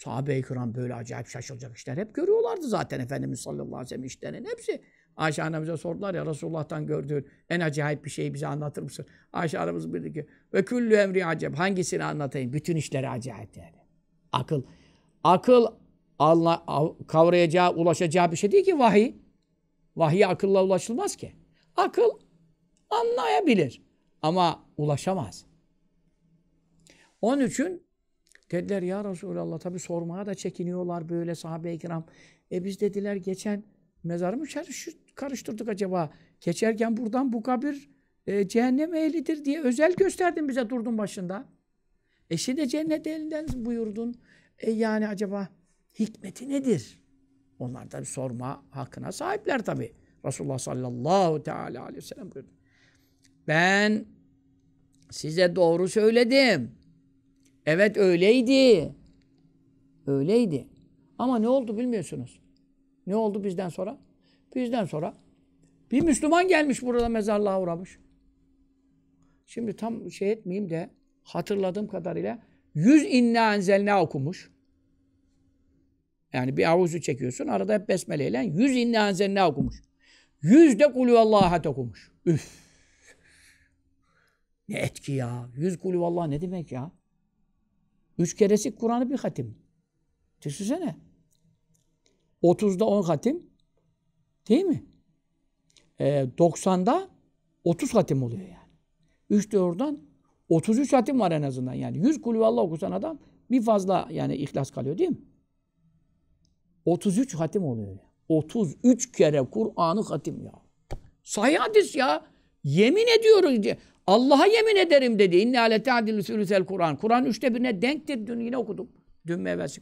Sahabe-i Kur'an böyle acayip şaşılacak işler hep görüyorlardı zaten Efendimiz sallallahu aleyhi ve sellem işlerinin hepsi. Ayşe annemize sordular ya Resulullah'tan gördüğün en acayip bir şeyi bize anlatır mısın? Ayşe annemiz dedi ki ve küllü emri acayip. Hangisini anlatayım? Bütün işleri acayip yani. Akıl. Akıl Allah kavrayacağı, ulaşacağı bir şey değil ki vahiy. Vahiy akılla ulaşılmaz ki. Akıl anlayabilir ama ulaşamaz. Onun için Dediler ya Resulallah tabi sormaya da çekiniyorlar böyle sahabe-i kiram. E biz dediler geçen mezarı mı karıştırdık acaba? Geçerken buradan bu kabir e, cehennem ehlidir diye özel gösterdin bize durdun başında. E şimdi cennet elinden buyurdun. E yani acaba hikmeti nedir? Onlar da sorma hakkına sahipler tabi. Resulullah sallallahu teala aleyhi ve sellem buyurdu. Ben size doğru söyledim. Evet öyleydi. Öyleydi. Ama ne oldu bilmiyorsunuz. Ne oldu bizden sonra? Bizden sonra bir Müslüman gelmiş burada mezarlığa uğramış. Şimdi tam şey etmeyeyim de hatırladığım kadarıyla yüz inna enzelna okumuş. Yani bir avuzu çekiyorsun. Arada hep besmeleyle yüz inna enzelna okumuş. Yüz de kulüvallahat okumuş. Üf. Ne etki ya. Yüz kulüvallah ne demek ya? Üç keresi Kur'an'ı bir hatim. Düşünsene. Otuzda on hatim. Değil mi? E, 90'da 30 hatim oluyor yani. 3 4'dan 33 hatim var en azından yani. 100 kulüvallah okusan adam bir fazla yani ihlas kalıyor değil mi? 33 hatim oluyor. 33 kere Kur'an'ı hatim ya. Sahih hadis ya. Yemin ediyorum ediyoruz. Allah'a yemin ederim dedi. İnne ale ta'dilü sülüsel Kur'an. Kur'an üçte birine denktir. Dün yine okuduk. Dün mü evvelsi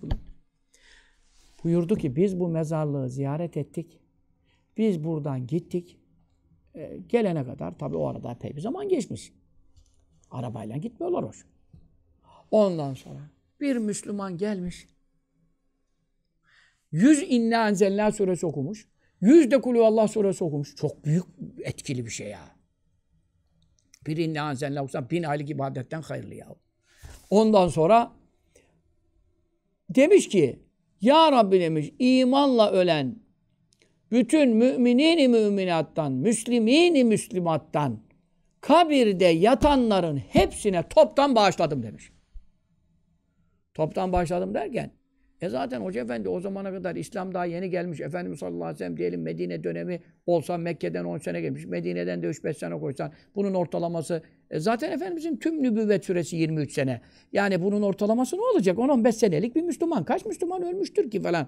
Buyurdu ki biz bu mezarlığı ziyaret ettik. Biz buradan gittik. Ee, gelene kadar tabi o arada pek bir zaman geçmiş. Arabayla gitmiyorlar hoş. Ondan sonra bir Müslüman gelmiş. Yüz İnna Enzelna suresi okumuş. Yüz de Kulü Allah suresi okumuş. Çok büyük etkili bir şey ya. Birinle anzen lahusan bin aylık ibadetten hayırlı ya. Ondan sonra demiş ki Ya Rabbi demiş imanla ölen bütün müminini müminattan, müslimini müslimattan kabirde yatanların hepsine toptan bağışladım demiş. Toptan bağışladım derken e zaten Hoca Efendi o zamana kadar İslam daha yeni gelmiş. Efendimiz sallallahu aleyhi ve sellem diyelim Medine dönemi olsa Mekke'den 10 sene gelmiş. Medine'den de 3-5 sene koysan bunun ortalaması e zaten Efendimizin tüm nübüvvet süresi 23 sene. Yani bunun ortalaması ne olacak? 10-15 senelik bir Müslüman. Kaç Müslüman ölmüştür ki falan.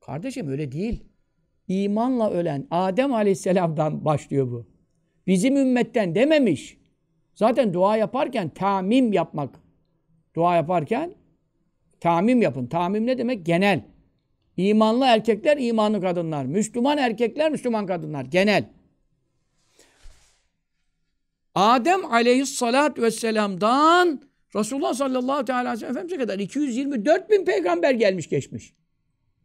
Kardeşim öyle değil. İmanla ölen Adem aleyhisselamdan başlıyor bu. Bizim ümmetten dememiş. Zaten dua yaparken tamim yapmak. Dua yaparken Tamim yapın. Tamim ne demek? Genel. İmanlı erkekler, imanlı kadınlar. Müslüman erkekler, Müslüman kadınlar. Genel. Adem aleyhissalat vesselam'dan Resulullah sallallahu teala aleyhi ve Efendimize kadar 224 bin peygamber gelmiş geçmiş.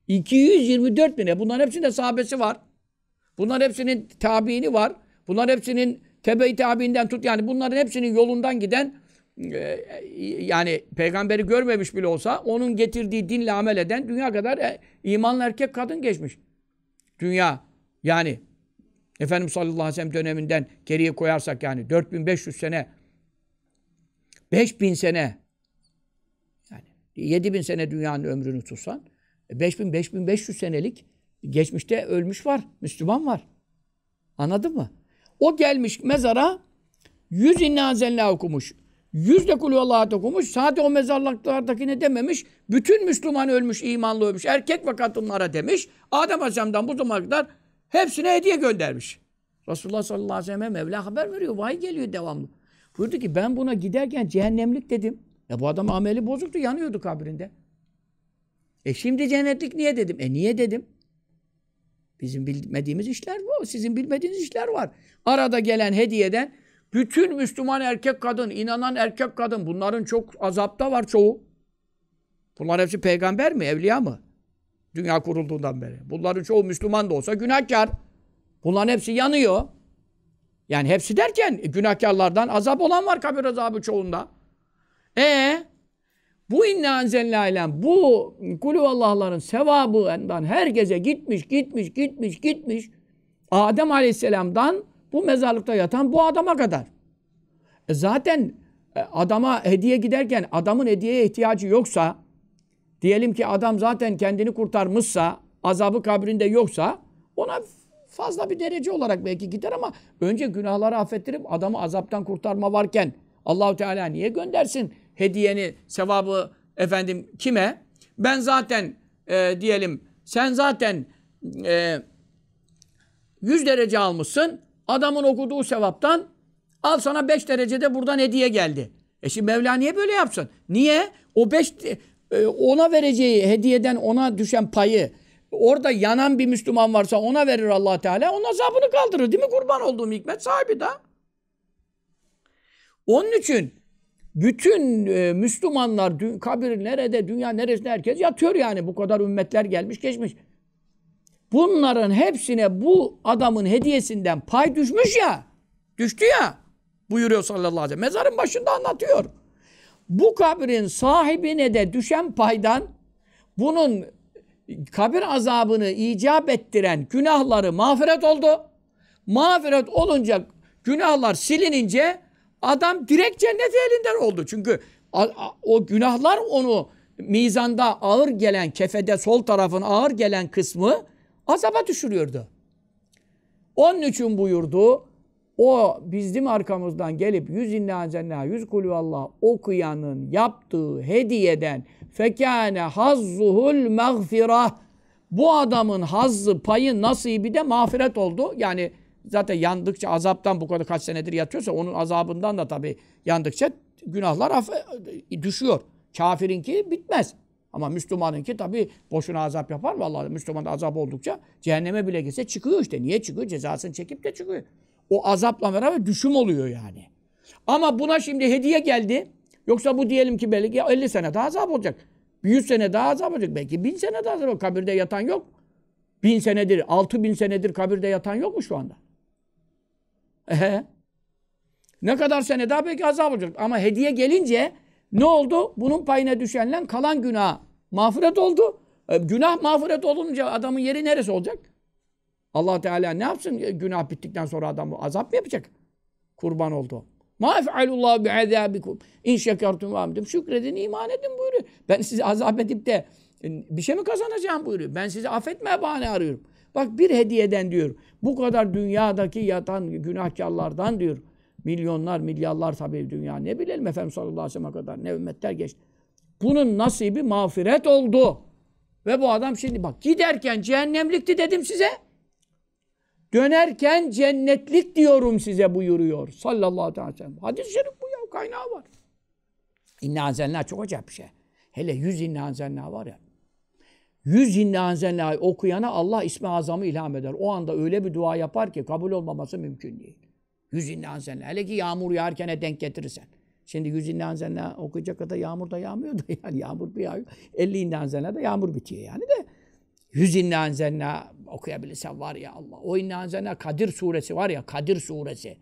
224 bine. Bunların hepsinde sahabesi var. Bunların hepsinin tabiini var. Bunların hepsinin tebe-i tabiinden tut. Yani bunların hepsinin yolundan giden ee, e, yani peygamberi görmemiş bile olsa onun getirdiği dinle amel eden dünya kadar e, imanlı erkek kadın geçmiş. Dünya yani Efendimiz sallallahu aleyhi ve sellem döneminden geriye koyarsak yani 4500 sene 5000 sene yani 7000 sene dünyanın ömrünü tutsan 5000 e, 5500 senelik geçmişte ölmüş var, Müslüman var. Anladın mı? O gelmiş mezara yüz innazenla okumuş. Yüz de kulüvallahu okumuş. Sadece o mezarlıklardaki ne dememiş. Bütün Müslüman ölmüş, imanlı ölmüş. Erkek ve kadınlara demiş. Adem Aleyhisselam'dan bu zamana kadar hepsine hediye göndermiş. Resulullah sallallahu aleyhi ve sellem Mevla haber veriyor. vay geliyor devamlı. Buyurdu ki ben buna giderken cehennemlik dedim. E bu adam ameli bozuktu. Yanıyordu kabrinde. E şimdi cennetlik niye dedim? E niye dedim? Bizim bilmediğimiz işler bu. Sizin bilmediğiniz işler var. Arada gelen hediyeden bütün Müslüman erkek kadın, inanan erkek kadın bunların çok azapta var çoğu. Bunlar hepsi peygamber mi, evliya mı? Dünya kurulduğundan beri. Bunların çoğu Müslüman da olsa günahkar. Bunların hepsi yanıyor. Yani hepsi derken e, günahkarlardan azap olan var kabir azabı çoğunda. E bu inna enzelna ile bu kulü Allah'ların sevabından herkese gitmiş gitmiş gitmiş gitmiş Adem Aleyhisselam'dan bu mezarlıkta yatan bu adama kadar. E zaten e, adama hediye giderken adamın hediyeye ihtiyacı yoksa diyelim ki adam zaten kendini kurtarmışsa azabı kabrinde yoksa ona fazla bir derece olarak belki gider ama önce günahları affettirip adamı azaptan kurtarma varken Allahu Teala niye göndersin hediyeni, sevabı efendim kime? Ben zaten e, diyelim sen zaten e, 100 derece almışsın. Adamın okuduğu sevaptan al sana beş derecede buradan hediye geldi. E şimdi Mevla niye böyle yapsın? Niye? O beş e, e, ona vereceği hediyeden ona düşen payı orada yanan bir Müslüman varsa ona verir allah Teala. Onun azabını kaldırır değil mi? Kurban olduğum hikmet sahibi de. Onun için bütün e, Müslümanlar dün, kabir nerede, dünya neresinde herkes yatıyor yani. Bu kadar ümmetler gelmiş geçmiş. Bunların hepsine bu adamın hediyesinden pay düşmüş ya. Düştü ya. Buyuruyor sallallahu aleyhi ve sellem. Mezarın başında anlatıyor. Bu kabrin sahibine de düşen paydan bunun kabir azabını icap ettiren günahları mağfiret oldu. Mağfiret olunca günahlar silinince adam direkt cennet elinden oldu. Çünkü o günahlar onu mizanda ağır gelen kefede sol tarafın ağır gelen kısmı azaba düşürüyordu. Onun için buyurdu. O bizim arkamızdan gelip yüz inna cenna yüz kulü Allah okuyanın yaptığı hediyeden fekâne hazzuhul mağfirah bu adamın hazzı, payı, nasibi de mağfiret oldu. Yani zaten yandıkça azaptan bu kadar kaç senedir yatıyorsa onun azabından da tabii yandıkça günahlar düşüyor. Kafirinki bitmez. Ama Müslümanınki tabi boşuna azap yapar mı Allah? Müslüman azap oldukça cehenneme bile gitse çıkıyor işte. Niye çıkıyor? Cezasını çekip de çıkıyor. O azapla beraber düşüm oluyor yani. Ama buna şimdi hediye geldi. Yoksa bu diyelim ki belki 50 sene daha azap olacak. 100 sene daha azap olacak. Belki 1000 sene daha azap olacak. Kabirde yatan yok. 1000 senedir, 6000 senedir kabirde yatan yok mu şu anda? Ehe. Ne kadar sene daha belki azap olacak. Ama hediye gelince ne oldu? Bunun payına düşenle kalan günah mağfiret oldu. E, günah mağfiret olunca adamın yeri neresi olacak? Allah Teala ne yapsın e, günah bittikten sonra adamı azap mı yapacak? Kurban oldu. Ma ef'alullahu bi'azabikum in şekertum ve amdum. Şükredin, iman edin buyuruyor. Ben sizi azap edip de e, bir şey mi kazanacağım buyuruyor. Ben sizi affetmeye bahane arıyorum. Bak bir hediyeden diyor. Bu kadar dünyadaki yatan günahkarlardan diyor. Milyonlar, milyarlar tabii dünya. Ne bilelim Efendimiz sallallahu aleyhi ve sellem'e kadar ne ümmetler geçti. Bunun nasibi mağfiret oldu. Ve bu adam şimdi bak giderken cehennemlikti dedim size. Dönerken cennetlik diyorum size buyuruyor. Sallallahu aleyhi ve sellem. Hadis-i şerif bu ya kaynağı var. İnna anzelna çok acayip bir şey. Hele yüz inna anzelna var ya. Yüz inna anzelna okuyana Allah ismi azamı ilham eder. O anda öyle bir dua yapar ki kabul olmaması mümkün değil. Yüz inne anzenle. Hele ki yağmur yağarken denk getirirsen. Şimdi yüz inne anzenle okuyacak kadar yağmur da yağmıyor da yani yağmur bir yağıyor. Elli inne anzenle de yağmur bitiyor yani de. Yüz inne anzenle okuyabilirsen var ya Allah. O inne anzenle Kadir suresi var ya Kadir suresi.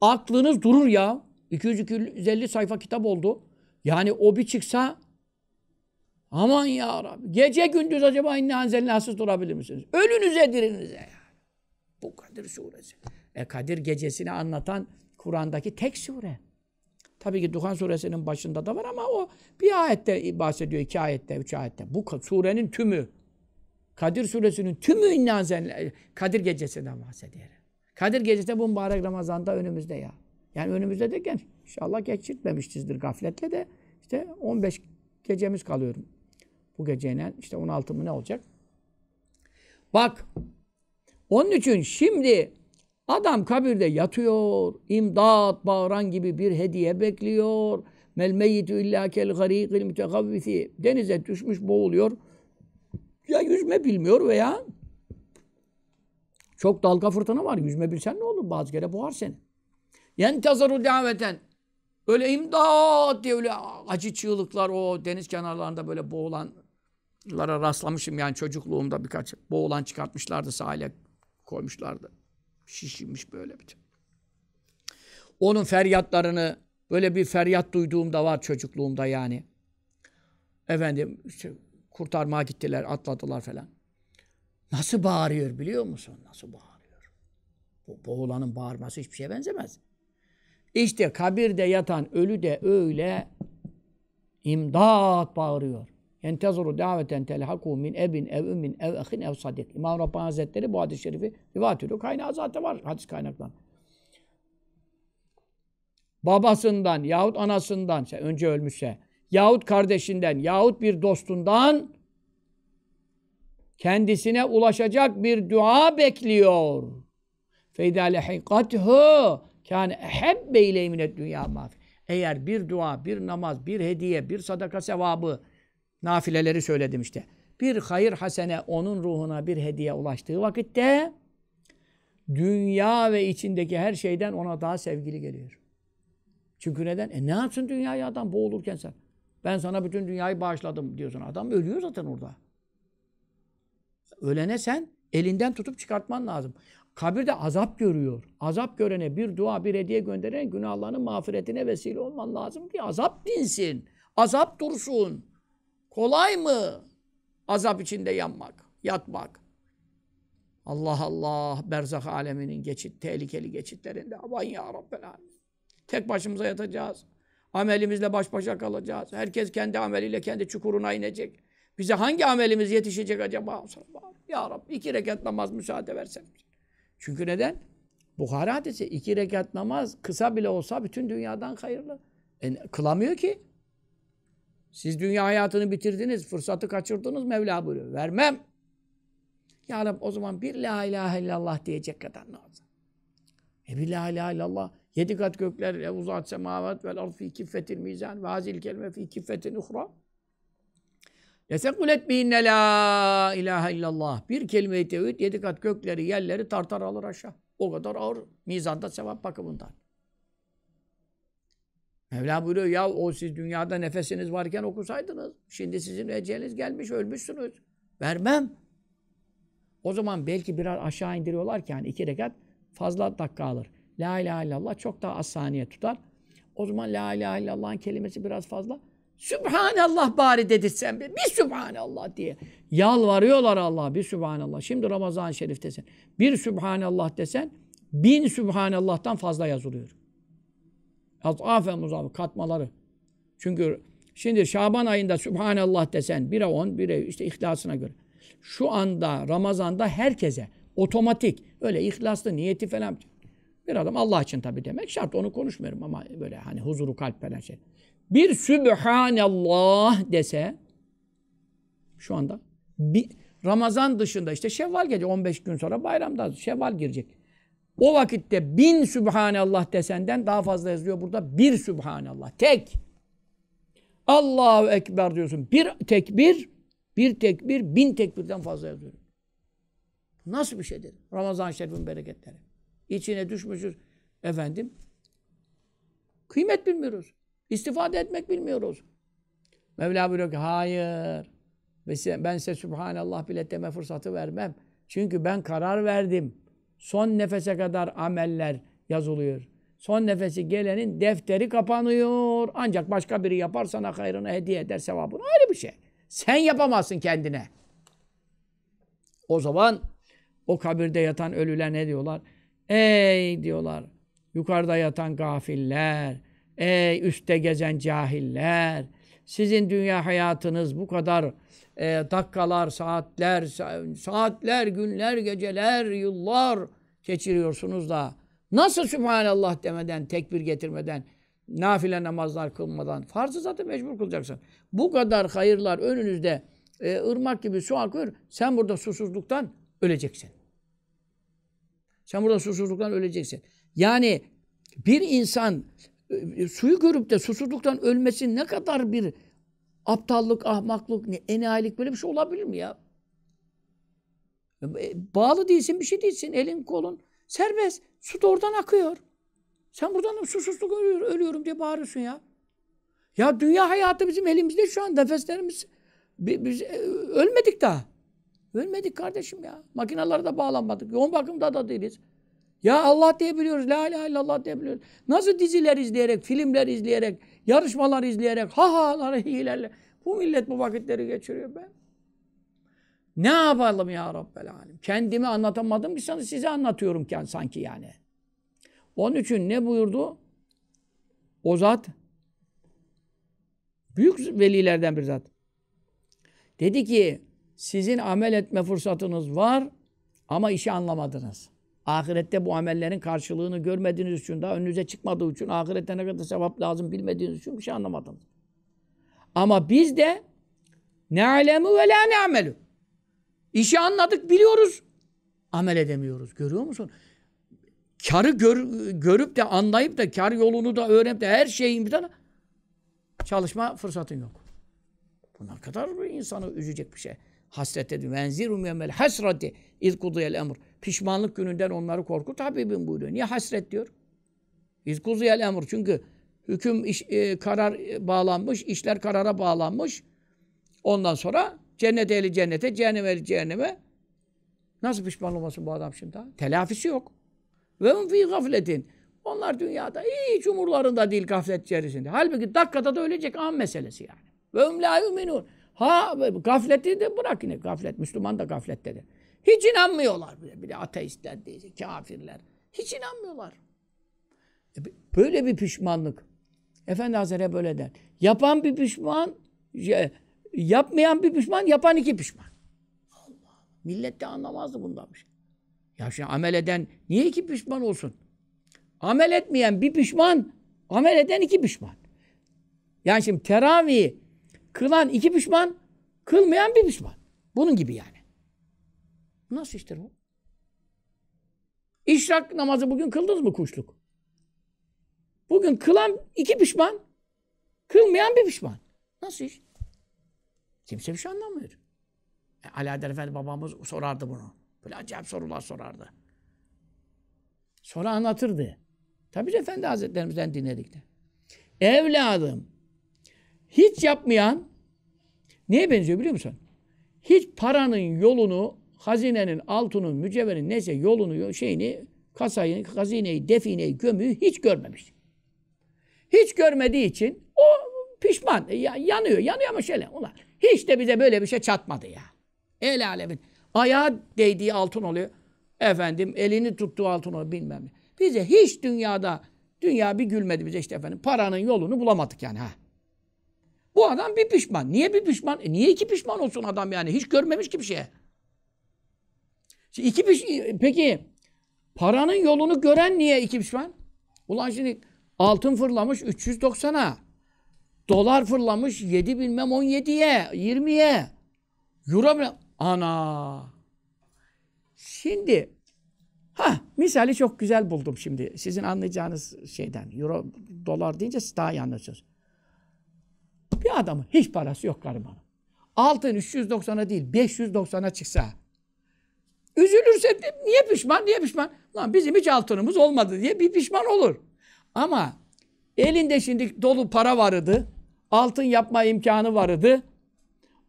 Aklınız durur ya. 200-250 sayfa kitap oldu. Yani o bir çıksa aman ya Rabbi. Gece gündüz acaba inne anzenle durabilir misiniz? Ölünüze dirinize yani. Bu Kadir suresi. E, Kadir gecesini anlatan Kur'an'daki tek sure. Tabii ki Duhan suresinin başında da var ama o bir ayette bahsediyor, iki ayette, üç ayette. Bu surenin tümü. Kadir suresinin tümü innanzen e, Kadir gecesinden bahsediyor. Kadir gecesi bu mübarek Ramazan'da önümüzde ya. Yani önümüzde derken inşallah geçirtmemişizdir gafletle de işte 15 gecemiz kalıyor. Bu geceyle işte 16 mı ne olacak? Bak onun için şimdi Adam kabirde yatıyor, imdat bağıran gibi bir hediye bekliyor. Mel meyyitü illa kel garikil mütekavvisi. Denize düşmüş boğuluyor. Ya yüzme bilmiyor veya çok dalga fırtına var. Yüzme bilsen ne olur? Bazı kere boğar seni. Yentazaru daveten. öyle imdat diye öyle acı çığlıklar o deniz kenarlarında böyle boğulanlara rastlamışım. Yani çocukluğumda birkaç boğulan çıkartmışlardı sahile koymuşlardı şişmiş böyle bir. Onun feryatlarını böyle bir feryat duyduğum da var çocukluğumda yani. Efendim işte kurtarmaya gittiler, atladılar falan. Nasıl bağırıyor biliyor musun? Nasıl bağırıyor? Bu boğulanın bağırması hiçbir şeye benzemez. İşte kabirde yatan ölü de öyle imdat bağırıyor yentezuru daveten telhaku min ebin ev ümmin ev ehin ev sadik. İmam Rabbani Hazretleri bu hadis-i şerifi rivayet ediyor. Kaynağı zaten var hadis kaynaklarında. Babasından yahut anasından, önce ölmüşse, yahut kardeşinden yahut bir dostundan kendisine ulaşacak bir dua bekliyor. فَاِذَا لَحِقَتْهُ كَانَ اَحَبَّ اِلَيْ مِنَ dünya mafih. Eğer bir dua, bir namaz, bir hediye, bir sadaka sevabı Nafileleri söyledim işte. Bir hayır hasene onun ruhuna bir hediye ulaştığı vakitte dünya ve içindeki her şeyden ona daha sevgili geliyor. Çünkü neden? E ne yapsın dünyayı adam boğulurken sen? Ben sana bütün dünyayı bağışladım diyorsun. Adam ölüyor zaten orada. Ölene sen elinden tutup çıkartman lazım. Kabirde azap görüyor. Azap görene bir dua, bir hediye gönderen günahlarının mağfiretine vesile olman lazım ki azap dinsin. Azap dursun. Kolay mı azap içinde yanmak, yatmak? Allah Allah berzak aleminin geçit, tehlikeli geçitlerinde aman ya Rabbel alemin. Tek başımıza yatacağız. Amelimizle baş başa kalacağız. Herkes kendi ameliyle kendi çukuruna inecek. Bize hangi amelimiz yetişecek acaba? Ya Rabbi iki rekat namaz müsaade versen. Çünkü neden? Bukhara hadisi iki rekat namaz kısa bile olsa bütün dünyadan hayırlı. E, kılamıyor ki. Siz dünya hayatını bitirdiniz, fırsatı kaçırdınız Mevla buyuruyor. Vermem. Ya Rab o zaman bir la ilahe illallah diyecek kadar lazım. E bir la ilahe illallah. Yedi kat gökler, e, uzat semavet vel arz fi kiffetil mizan ve azil kelime fi kiffetin uhra. Lesekulet bihinne la ilahe illallah. Bir kelime-i tevhid yedi kat gökleri, yerleri tartar alır aşağı. O kadar ağır mizanda sevap bakımından. Mevla buyuruyor ya o siz dünyada nefesiniz varken okusaydınız. Şimdi sizin eceliniz gelmiş ölmüşsünüz. Vermem. O zaman belki biraz aşağı indiriyorlar ki yani iki rekat fazla dakika alır. La ilahe illallah çok daha az saniye tutar. O zaman la ilahe illallah'ın kelimesi biraz fazla. Sübhanallah bari dedirsen bir, bir Sübhanallah diye. Yalvarıyorlar Allah bir Sübhanallah. Şimdi Ramazan-ı desen Bir Sübhanallah desen bin Sübhanallah'tan fazla yazılıyor. Azâfe muzaf katmaları. Çünkü şimdi Şaban ayında Subhanallah desen 1'e 10, 1'e işte ihlasına göre. Şu anda Ramazan'da herkese otomatik öyle ihlaslı niyeti falan bir adam Allah için tabii demek şart onu konuşmuyorum ama böyle hani huzuru kalp falan şey. Bir Subhanallah dese şu anda bir Ramazan dışında işte Şevval gece 15 gün sonra bayramda Şevval girecek. O vakitte bin Sübhanallah desenden daha fazla yazıyor burada. Bir Sübhanallah. Tek. Allahu Ekber diyorsun. Bir tekbir, bir tekbir, bin tekbirden fazla yazıyor. Nasıl bir şeydir? Ramazan-ı Şerif'in bereketleri. İçine düşmüşüz. Efendim, kıymet bilmiyoruz. İstifade etmek bilmiyoruz. Mevla buyuruyor ki hayır. Ben size Sübhanallah bile deme fırsatı vermem. Çünkü ben karar verdim. Son nefese kadar ameller yazılıyor. Son nefesi gelenin defteri kapanıyor. Ancak başka biri yapar sana hayrını hediye eder sevabını. Ayrı bir şey. Sen yapamazsın kendine. O zaman o kabirde yatan ölüler ne diyorlar? Ey diyorlar yukarıda yatan gafiller, ey üstte gezen cahiller, sizin dünya hayatınız bu kadar e, dakikalar, saatler, saatler, günler, geceler, yıllar geçiriyorsunuz da nasıl Sübhanallah demeden, tekbir getirmeden, nafile namazlar kılmadan, farzı zaten mecbur kılacaksın. Bu kadar hayırlar önünüzde e, ırmak gibi su akıyor, sen burada susuzluktan öleceksin. Sen burada susuzluktan öleceksin. Yani bir insan e, suyu görüp de susuzluktan ölmesi ne kadar bir Aptallık, ahmaklık, enayilik böyle bir şey olabilir mi ya? E, bağlı değilsin, bir şey değilsin. Elin kolun serbest. Su da oradan akıyor. Sen buradan susuzluk ölüyorum, ölüyorum diye bağırıyorsun ya. Ya dünya hayatı bizim elimizde şu an nefeslerimiz. biz e, ölmedik daha. Ölmedik kardeşim ya. Makinalara da bağlanmadık. Yoğun bakımda da değiliz. Ya Allah diyebiliyoruz, la ilahe illallah diyebiliyoruz. Nasıl diziler izleyerek, filmler izleyerek, yarışmalar izleyerek, ha ha hilerle. Bu millet bu vakitleri geçiriyor be. Ne yapalım ya Rabbel Alem? Kendimi anlatamadım ki sana size anlatıyorum sanki yani. Onun için ne buyurdu? O zat büyük velilerden bir zat. Dedi ki sizin amel etme fırsatınız var ama işi anlamadınız. Ahirette bu amellerin karşılığını görmediğiniz için, daha önünüze çıkmadığı için, ahirette ne kadar sevap lazım bilmediğiniz için bir şey anlamadınız. Ama biz de ne alemu ve la ne İşi anladık, biliyoruz. Amel edemiyoruz. Görüyor musun? Karı gör, görüp de anlayıp da kar yolunu da öğrenip de her şeyin bir çalışma fırsatın yok. Buna kadar insanı üzecek bir şey. Hasret edin. Venzirum yemel hasrati iz kuduyel emr. Pişmanlık gününden onları korkut Habibim buyuruyor. Niye hasret diyor? İzkuziyel emr. Çünkü hüküm iş, e, karar e, bağlanmış, işler karara bağlanmış. Ondan sonra cennet eli cennete, cehennem eli cehenneme. Nasıl pişman olmasın bu adam şimdi? Ha? Telafisi yok. Ve hum fi gafletin. Onlar dünyada hiç umurlarında değil gaflet içerisinde. Halbuki dakikada da ölecek an meselesi yani. Ve hum la yuminun. Ha gafleti de bırak yine gaflet. Müslüman da gaflet dedi. Hiç inanmıyorlar bile. Bile ateistler değil, kafirler. Hiç inanmıyorlar. E, böyle bir pişmanlık. Efendi Hazretleri böyle der. Yapan bir pişman, yapmayan bir pişman, yapan iki pişman. Allah. Millet de anlamazdı bundan bir şey. Ya şimdi amel eden niye iki pişman olsun? Amel etmeyen bir pişman, amel eden iki pişman. Yani şimdi teravih kılan iki pişman, kılmayan bir pişman. Bunun gibi yani. Nasıl iştir bu? İşrak namazı bugün kıldınız mı kuşluk? Bugün kılan iki pişman, kılmayan bir pişman. Nasıl iş? Kimse bir şey anlamıyor. E, Ali Adel Efendi babamız sorardı bunu. Böyle acayip sorular sorardı. Sonra anlatırdı. Tabi Efendi Hazretlerimizden dinledik de. Evladım, hiç yapmayan neye benziyor biliyor musun? Hiç paranın yolunu hazinenin altının, mücevherin neyse yolunu, şeyini, kasayı, hazineyi, defineyi, gömüyü hiç görmemiş. Hiç görmediği için o pişman. E, yanıyor, yanıyor ama şöyle. Ulan, hiç de bize böyle bir şey çatmadı ya. El alemin. Ayağa değdiği altın oluyor. Efendim elini tuttuğu altın oluyor bilmem ne. Bize hiç dünyada, dünya bir gülmedi bize işte efendim. Paranın yolunu bulamadık yani ha. Bu adam bir pişman. Niye bir pişman? E niye iki pişman olsun adam yani? Hiç görmemiş ki bir şeye. Şimdi iki peki paranın yolunu gören niye iki pişman? Ulan şimdi altın fırlamış 390'a. Dolar fırlamış 7 bilmem 17'ye, 20'ye. Euro bile... Ana! Şimdi ha misali çok güzel buldum şimdi. Sizin anlayacağınız şeyden. Euro, dolar deyince siz daha iyi anlarsınız. Bir adamın hiç parası yok garibanın. Altın 390'a değil 590'a çıksa Üzülürse de niye pişman, niye pişman? Lan bizim hiç altınımız olmadı diye bir pişman olur. Ama elinde şimdi dolu para vardı. Altın yapma imkanı vardı.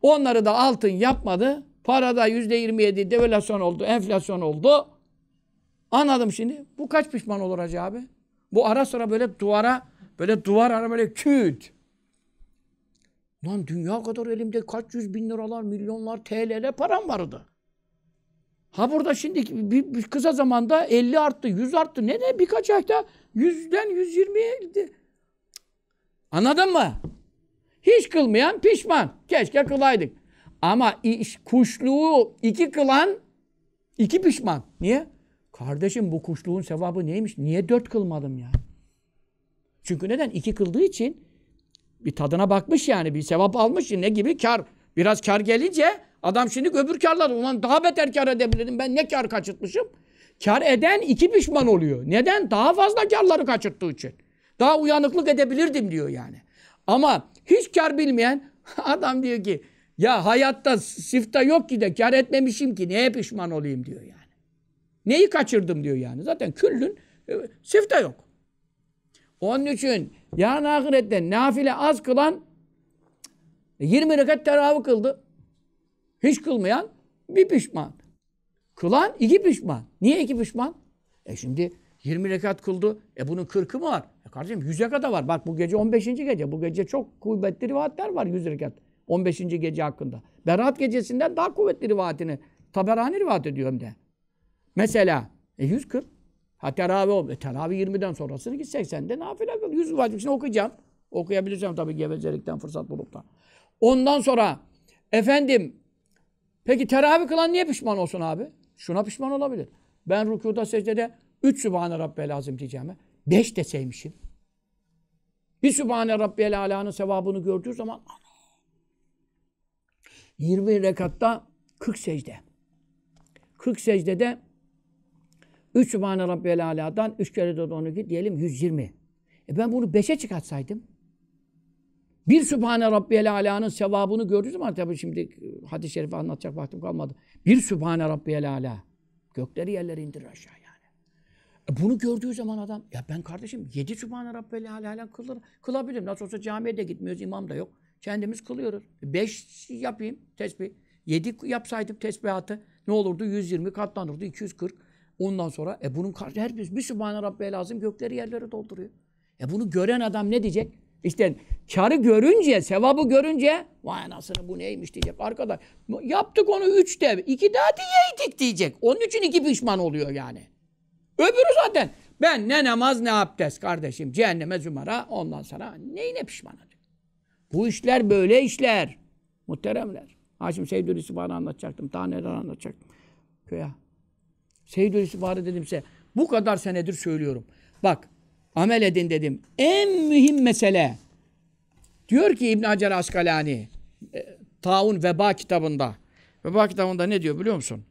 Onları da altın yapmadı. Para da yüzde yirmi yedi devalasyon oldu, enflasyon oldu. Anladım şimdi. Bu kaç pişman olur acaba abi? Bu ara sıra böyle duvara, böyle duvar ara böyle küt. Lan dünya kadar elimde kaç yüz bin liralar, milyonlar, TL'ler param vardı. Ha burada şimdi bir, bir kısa zamanda 50 arttı, 100 arttı. Ne ne birkaç ayda 100'den 120'ye gitti. Anladın mı? Hiç kılmayan pişman. Keşke kılaydık. Ama iş, kuşluğu iki kılan iki pişman. Niye? Kardeşim bu kuşluğun sevabı neymiş? Niye dört kılmadım ya? Çünkü neden? İki kıldığı için bir tadına bakmış yani. Bir sevap almış. Ne gibi? Kar. Biraz kar gelince Adam şimdi öbür karladı. Ulan daha beter kar edebilirdim. Ben ne kar kaçırtmışım? Kar eden iki pişman oluyor. Neden? Daha fazla karları kaçırttığı için. Daha uyanıklık edebilirdim diyor yani. Ama hiç kar bilmeyen adam diyor ki ya hayatta sifta yok ki de kar etmemişim ki neye pişman olayım diyor yani. Neyi kaçırdım diyor yani. Zaten küllün e, sifta yok. Onun için yarın ahirette nafile az kılan 20 rekat teravih kıldı. Hiç kılmayan bir pişman. Kılan iki pişman. Niye iki pişman? E şimdi 20 rekat kıldı. E bunun 40'ı mı var? E kardeşim 100'e da var. Bak bu gece 15. gece. Bu gece çok kuvvetli rivayetler var 100 rekat. 15. gece hakkında. Berat gecesinden daha kuvvetli rivayetini Taberani rivayet ediyorum hem de. Mesela e 140. Ha teravih oldu. E, teravih 20'den sonrasını ki 80'de nafile kıl. 100 vacip için okuyacağım. okuyabileceğim tabii gevezelikten fırsat bulup da. Ondan sonra efendim Peki teravih kılan niye pişman olsun abi? Şuna pişman olabilir. Ben rükuda secdede 3 Sübhane Rabbiyel lazım diyeceğime 5 deseymişim. Bir Sübhane Rabbiyel Ala'nın sevabını gördüğü zaman 20 rekatta 40 secde. 40 secdede 3 Sübhane Rabbiyel Ala'dan 3 kere de 12 diyelim 120. E ben bunu 5'e çıkartsaydım bir Sübhane Rabbiyel Ala'nın sevabını gördünüz mü tabii şimdi e, hadis-i şerifi anlatacak vaktim kalmadı. Bir Sübhane Rabbiyel Ala. Gökleri yerleri indirir aşağı yani. E bunu gördüğü zaman adam ya ben kardeşim yedi Sübhane Rabbiyel Ala'yla kılır, kılabilirim. Nasıl olsa camiye de gitmiyoruz, imam da yok. Kendimiz kılıyoruz. E, beş yapayım tesbih. Yedi yapsaydım tesbihatı ne olurdu? 120 katlanırdı, 240. Ondan sonra e bunun karşı her bir, bir Sübhane Rabbiyel lazım gökleri yerleri dolduruyor. E bunu gören adam ne diyecek? İşte karı görünce, sevabı görünce vay anasını bu neymiş diyecek arkadaş. Yaptık onu üç dev, iki daha diyeydik diyecek. Onun için iki pişman oluyor yani. Öbürü zaten ben ne namaz ne abdest kardeşim cehenneme zümara ondan sonra neyine pişman olacak? Bu işler böyle işler. Muhteremler. Haşim Seyyidül İstihbar'ı anlatacaktım. Daha neler anlatacaktım. köye Seyyidül İstihbar'ı dedimse Bu kadar senedir söylüyorum. Bak amel edin dedim. En mühim mesele diyor ki İbn Hacer Askalani e, Taun Veba kitabında. Veba kitabında ne diyor biliyor musun?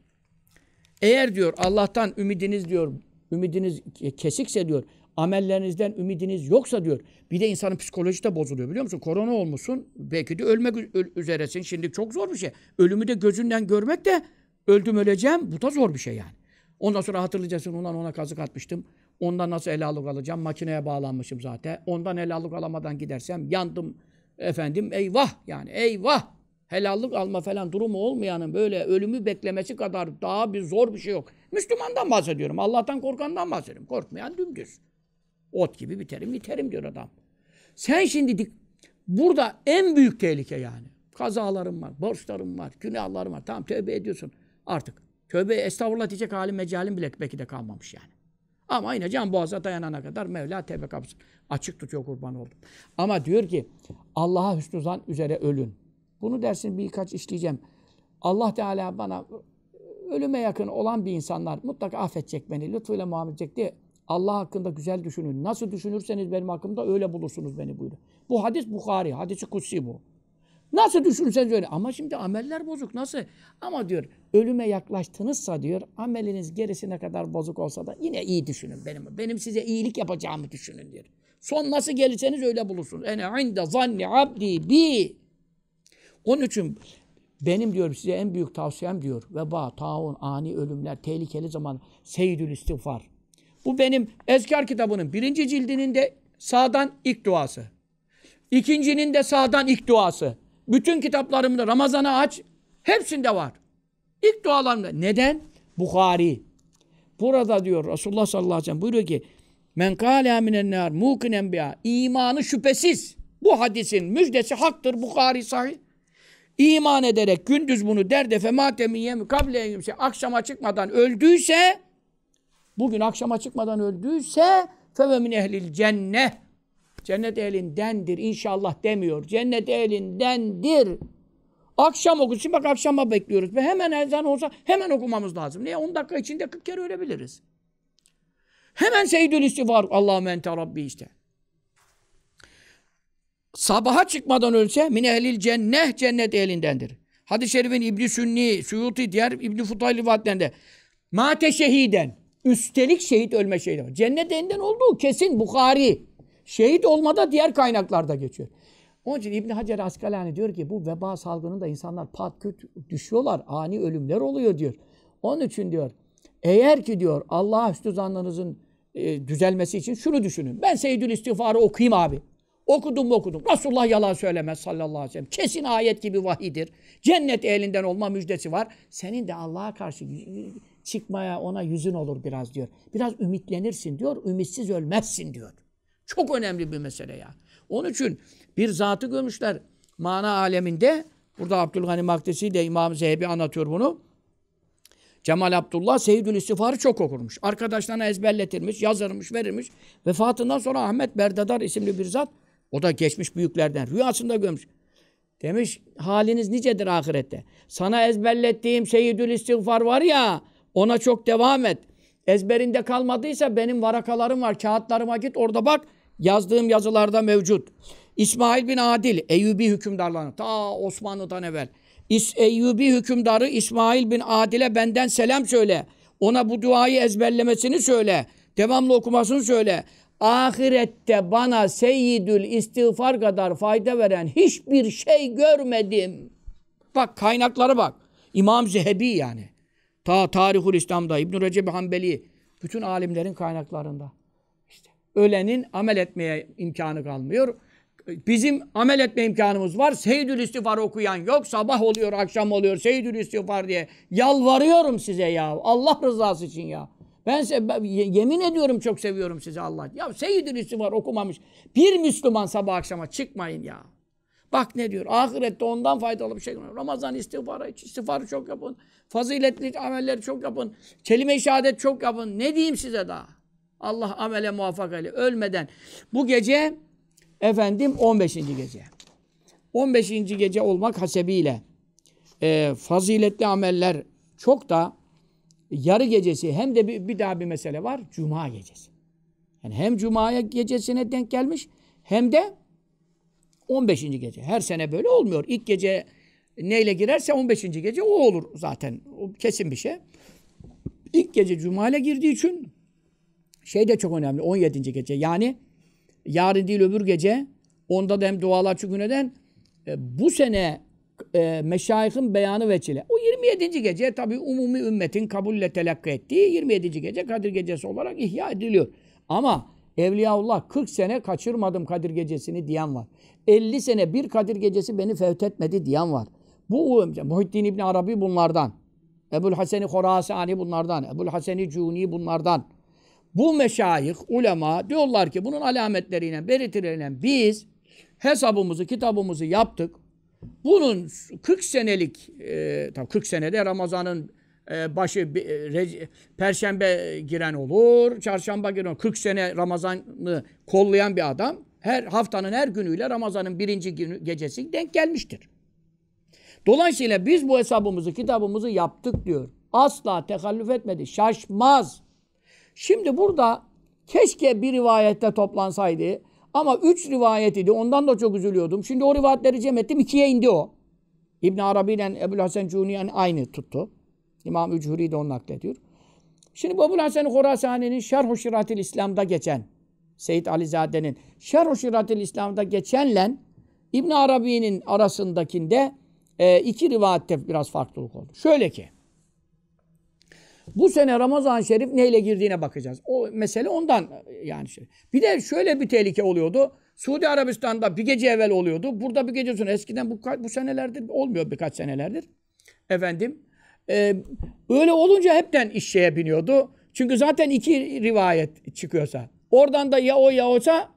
Eğer diyor Allah'tan ümidiniz diyor, ümidiniz kesikse diyor, amellerinizden ümidiniz yoksa diyor. Bir de insanın psikolojisi de bozuluyor biliyor musun? Korona olmuşsun, belki de ölmek üzeresin. Şimdi çok zor bir şey. Ölümü de gözünden görmek de öldüm öleceğim. Bu da zor bir şey yani. Ondan sonra hatırlayacaksın ulan ona kazık atmıştım. Ondan nasıl helallık alacağım? Makineye bağlanmışım zaten. Ondan helallık alamadan gidersem yandım efendim eyvah yani eyvah. Helallık alma falan durumu olmayanın böyle ölümü beklemesi kadar daha bir zor bir şey yok. Müslümandan bahsediyorum. Allah'tan korkandan bahsediyorum. Korkmayan dümdüz. Ot gibi biterim biterim diyor adam. Sen şimdi dik burada en büyük tehlike yani. Kazalarım var, borçlarım var, günahlarım var. Tamam tövbe ediyorsun. Artık tövbe estağfurullah diyecek halim mecalin bile belki de kalmamış yani. Ama yine can boğaza dayanana kadar Mevla tevbe kapısı açık tutuyor kurban oldum. Ama diyor ki Allah'a hüsnü zan üzere ölün. Bunu dersin birkaç işleyeceğim. Allah Teala bana ölüme yakın olan bir insanlar mutlaka affedecek beni, lütfuyla muamele edecek diye Allah hakkında güzel düşünün. Nasıl düşünürseniz benim hakkımda öyle bulursunuz beni buyuruyor. Bu hadis Bukhari, hadisi kutsi bu. Nasıl düşünürseniz öyle. Ama şimdi ameller bozuk. Nasıl? Ama diyor ölüme yaklaştınızsa diyor ameliniz gerisine kadar bozuk olsa da yine iyi düşünün benim. Benim size iyilik yapacağımı düşünün diyor. Son nasıl gelirseniz öyle bulursunuz. Ene inde zanni abdi bi. Onun için benim diyor size en büyük tavsiyem diyor. Veba, taun, ani ölümler, tehlikeli zaman, seyyidül istiğfar. Bu benim Ezkar kitabının birinci cildinin de sağdan ilk duası. İkincinin de sağdan ilk duası. Bütün kitaplarımda Ramazan'a aç. Hepsinde var. İlk dualarımda. Neden? Bukhari. Burada diyor Resulullah sallallahu aleyhi ve sellem buyuruyor ki Men kâle minennâr mûkinen bi'a imanı şüphesiz. Bu hadisin müjdesi haktır. Bukhari sahih. İman ederek gündüz bunu der de femâtemiyye mükableyyum şey akşama çıkmadan öldüyse bugün akşama çıkmadan öldüyse feve min ehlil cenneh Cennet ehlindendir inşallah demiyor. Cennet ehlindendir. Akşam okusun bak akşama bekliyoruz. Ve hemen ezan olsa hemen okumamız lazım. Niye? 10 dakika içinde 40 kere ölebiliriz. Hemen Seyyidül İstiğfar. Allahümme ente Rabbi işte. Sabaha çıkmadan ölse min ehlil cenneh cennet ehlindendir. Hadis-i şerifin i̇bn Sünni, Suyuti, diğer İbni i Futayl rivayetlerinde mate şehiden üstelik şehit ölme şehidi Cennet elinden olduğu kesin Bukhari. Şehit olmada diğer kaynaklarda geçiyor. Onun için İbn Hacer Askalani diyor ki bu veba salgınında insanlar pat küt düşüyorlar. Ani ölümler oluyor diyor. Onun için diyor eğer ki diyor Allah üstü zannınızın e, düzelmesi için şunu düşünün. Ben Seyyidül İstiğfar'ı okuyayım abi. Okudum mu okudum. Resulullah yalan söylemez sallallahu aleyhi ve sellem. Kesin ayet gibi vahidir. Cennet elinden olma müjdesi var. Senin de Allah'a karşı çıkmaya ona yüzün olur biraz diyor. Biraz ümitlenirsin diyor. Ümitsiz ölmezsin diyor. Çok önemli bir mesele ya. Onun için bir zatı görmüşler mana aleminde. Burada Abdülgani Maktesi de İmam Zehebi anlatıyor bunu. Cemal Abdullah Seyyidül İstifarı çok okurmuş. Arkadaşlarına ezberletirmiş, yazarmış, verirmiş. Vefatından sonra Ahmet Berdadar isimli bir zat, o da geçmiş büyüklerden, rüyasında görmüş. Demiş, haliniz nicedir ahirette? Sana ezberlettiğim Seyyidül İstiğfar var ya, ona çok devam et. Ezberinde kalmadıysa benim varakalarım var, kağıtlarıma git orada bak. Yazdığım yazılarda mevcut. İsmail bin Adil, Eyyubi hükümdarlarına, ta Osmanlı'dan evvel. İs Eyyubi hükümdarı İsmail bin Adil'e benden selam söyle. Ona bu duayı ezberlemesini söyle. Devamlı okumasını söyle. Ahirette bana seyyidül istiğfar kadar fayda veren hiçbir şey görmedim. Bak kaynaklara bak. İmam Zehebi yani. Ta Tarihul İslam'da, İbn-i Recep Hanbeli, bütün alimlerin kaynaklarında. İşte ölenin amel etmeye imkanı kalmıyor. Bizim amel etme imkanımız var. Seyyidül İstiğfar okuyan yok. Sabah oluyor, akşam oluyor. Seyyidül İstiğfar diye. Yalvarıyorum size ya. Allah rızası için ya. Ben se yemin ediyorum çok seviyorum sizi Allah. Ya Seyyidül İstiğfar okumamış bir Müslüman sabah akşama çıkmayın ya. Bak ne diyor. Ahirette ondan faydalı bir şey. Ramazan istiğfarı, istiğfarı çok yapın. Faziletli amelleri çok yapın. Kelime-i şehadet çok yapın. Ne diyeyim size daha? Allah amele muvaffak eyle. Ölmeden. Bu gece efendim 15. gece. 15. gece olmak hasebiyle e, faziletli ameller çok da yarı gecesi hem de bir, bir daha bir mesele var. Cuma gecesi. Yani hem Cuma gecesine denk gelmiş hem de 15. gece. Her sene böyle olmuyor. İlk gece neyle girerse 15. gece o olur zaten. O kesin bir şey. İlk gece cuma ile girdiği için şey de çok önemli. 17. gece. Yani yarın değil öbür gece onda da hem dualar çünkü neden? E, bu sene e, meşayihin beyanı veçile. O 27. gece tabi umumi ümmetin kabulle telakki ettiği 27. gece Kadir Gecesi olarak ihya ediliyor. Ama Evliyaullah 40 sene kaçırmadım Kadir Gecesi'ni diyen var. 50 sene bir Kadir Gecesi beni fevtetmedi diyen var. Bu Muhittin İbni Arabi bunlardan. Ebul Haseni Horasani bunlardan. Ebul Haseni Cuni bunlardan. Bu meşayih, ulema diyorlar ki bunun alametleriyle, belirtileriyle biz hesabımızı, kitabımızı yaptık. Bunun 40 senelik, e, tam 40 senede Ramazan'ın e, başı e, perşembe giren olur, çarşamba giren olur. 40 sene Ramazan'ı kollayan bir adam her haftanın her günüyle Ramazan'ın birinci günü, gecesi denk gelmiştir. Dolayısıyla biz bu hesabımızı, kitabımızı yaptık diyor. Asla tekallüf etmedi. Şaşmaz. Şimdi burada keşke bir rivayette toplansaydı ama üç rivayet idi. Ondan da çok üzülüyordum. Şimdi o rivayetleri cem ettim. ikiye indi o. İbn Arabi ile Ebu'l Hasan Cuni'yen aynı tuttu. İmam Üchuri de onu naklediyor. Şimdi Babul Hasan Horasani'nin Şerh-u Şiratil İslam'da geçen Seyit Alizade'nin Şerh-u Şiratil İslam'da geçenle İbn Arabi'nin arasındakinde e, iki rivayette biraz farklılık oldu. Şöyle ki bu sene Ramazan-ı Şerif neyle girdiğine bakacağız. O mesele ondan e, yani şey. Bir de şöyle bir tehlike oluyordu. Suudi Arabistan'da bir gece evvel oluyordu. Burada bir gece sonra eskiden bu, bu senelerdir olmuyor birkaç senelerdir. Efendim ee, öyle olunca hepten işçeye biniyordu. Çünkü zaten iki rivayet çıkıyorsa. Oradan da ya o ya oysa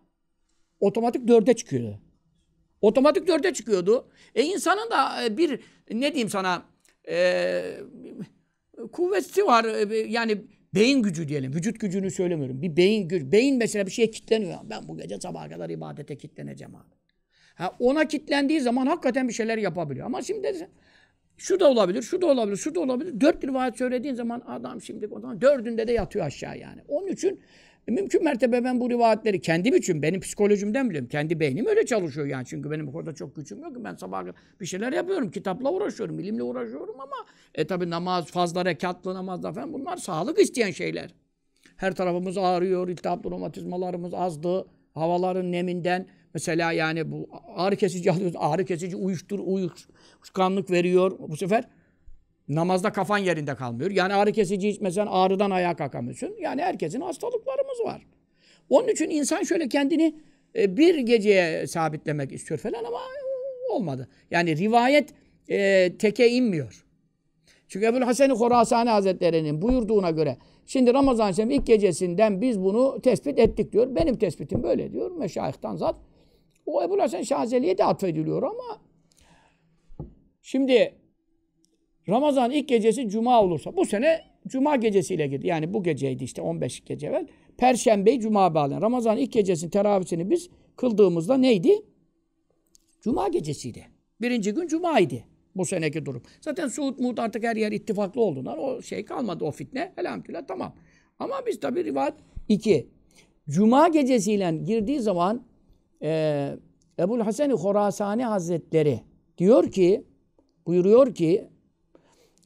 otomatik dörde çıkıyordu. Otomatik dörde çıkıyordu. E insanın da e, bir ne diyeyim sana e, kuvveti var. E, yani beyin gücü diyelim. Vücut gücünü söylemiyorum. Bir beyin gücü. Beyin mesela bir şeye kilitleniyor. Ben bu gece sabaha kadar ibadete kilitleneceğim abi. Ha, ona kilitlendiği zaman hakikaten bir şeyler yapabiliyor. Ama şimdi şu da olabilir, şu da olabilir, şu da olabilir. Dört rivayet söylediğin zaman adam şimdi o zaman dördünde de yatıyor aşağı yani. Onun için mümkün mertebe ben bu rivayetleri kendim için, benim psikolojimden biliyorum. Kendi beynim öyle çalışıyor yani. Çünkü benim bu çok gücüm yok. Ben sabah bir şeyler yapıyorum. Kitapla uğraşıyorum, ilimle uğraşıyorum ama e tabi namaz, fazla rekatlı namazda falan bunlar sağlık isteyen şeyler. Her tarafımız ağrıyor, iltihap, romatizmalarımız azdı. Havaların neminden, Mesela yani bu ağrı kesici alıyorsun. Ağrı kesici uyuştur, uyuşkanlık veriyor. Bu sefer namazda kafan yerinde kalmıyor. Yani ağrı kesici içmesen ağrıdan ayağa kalkamıyorsun. Yani herkesin hastalıklarımız var. Onun için insan şöyle kendini e, bir geceye sabitlemek istiyor falan ama olmadı. Yani rivayet e, teke inmiyor. Çünkü Ebu Hasan-ı Horasani Hazretleri'nin buyurduğuna göre şimdi Ramazan-ı ilk gecesinden biz bunu tespit ettik diyor. Benim tespitim böyle diyor. Meşayihtan zat o Ebu Hasan Şazeli'ye de atfediliyor ama şimdi Ramazan ilk gecesi Cuma olursa bu sene Cuma gecesiyle girdi. Yani bu geceydi işte 15 gece evvel. Perşembeyi Cuma bağlayan. Ramazan ilk gecesinin teravisini biz kıldığımızda neydi? Cuma gecesiydi. Birinci gün Cuma'ydı bu seneki durum. Zaten Suud, Muğd artık her yer ittifaklı oldular o şey kalmadı o fitne. Elhamdülillah tamam. Ama biz tabii rivayet iki Cuma gecesiyle girdiği zaman e, Ebul Hasan-ı Horasani Hazretleri diyor ki, buyuruyor ki,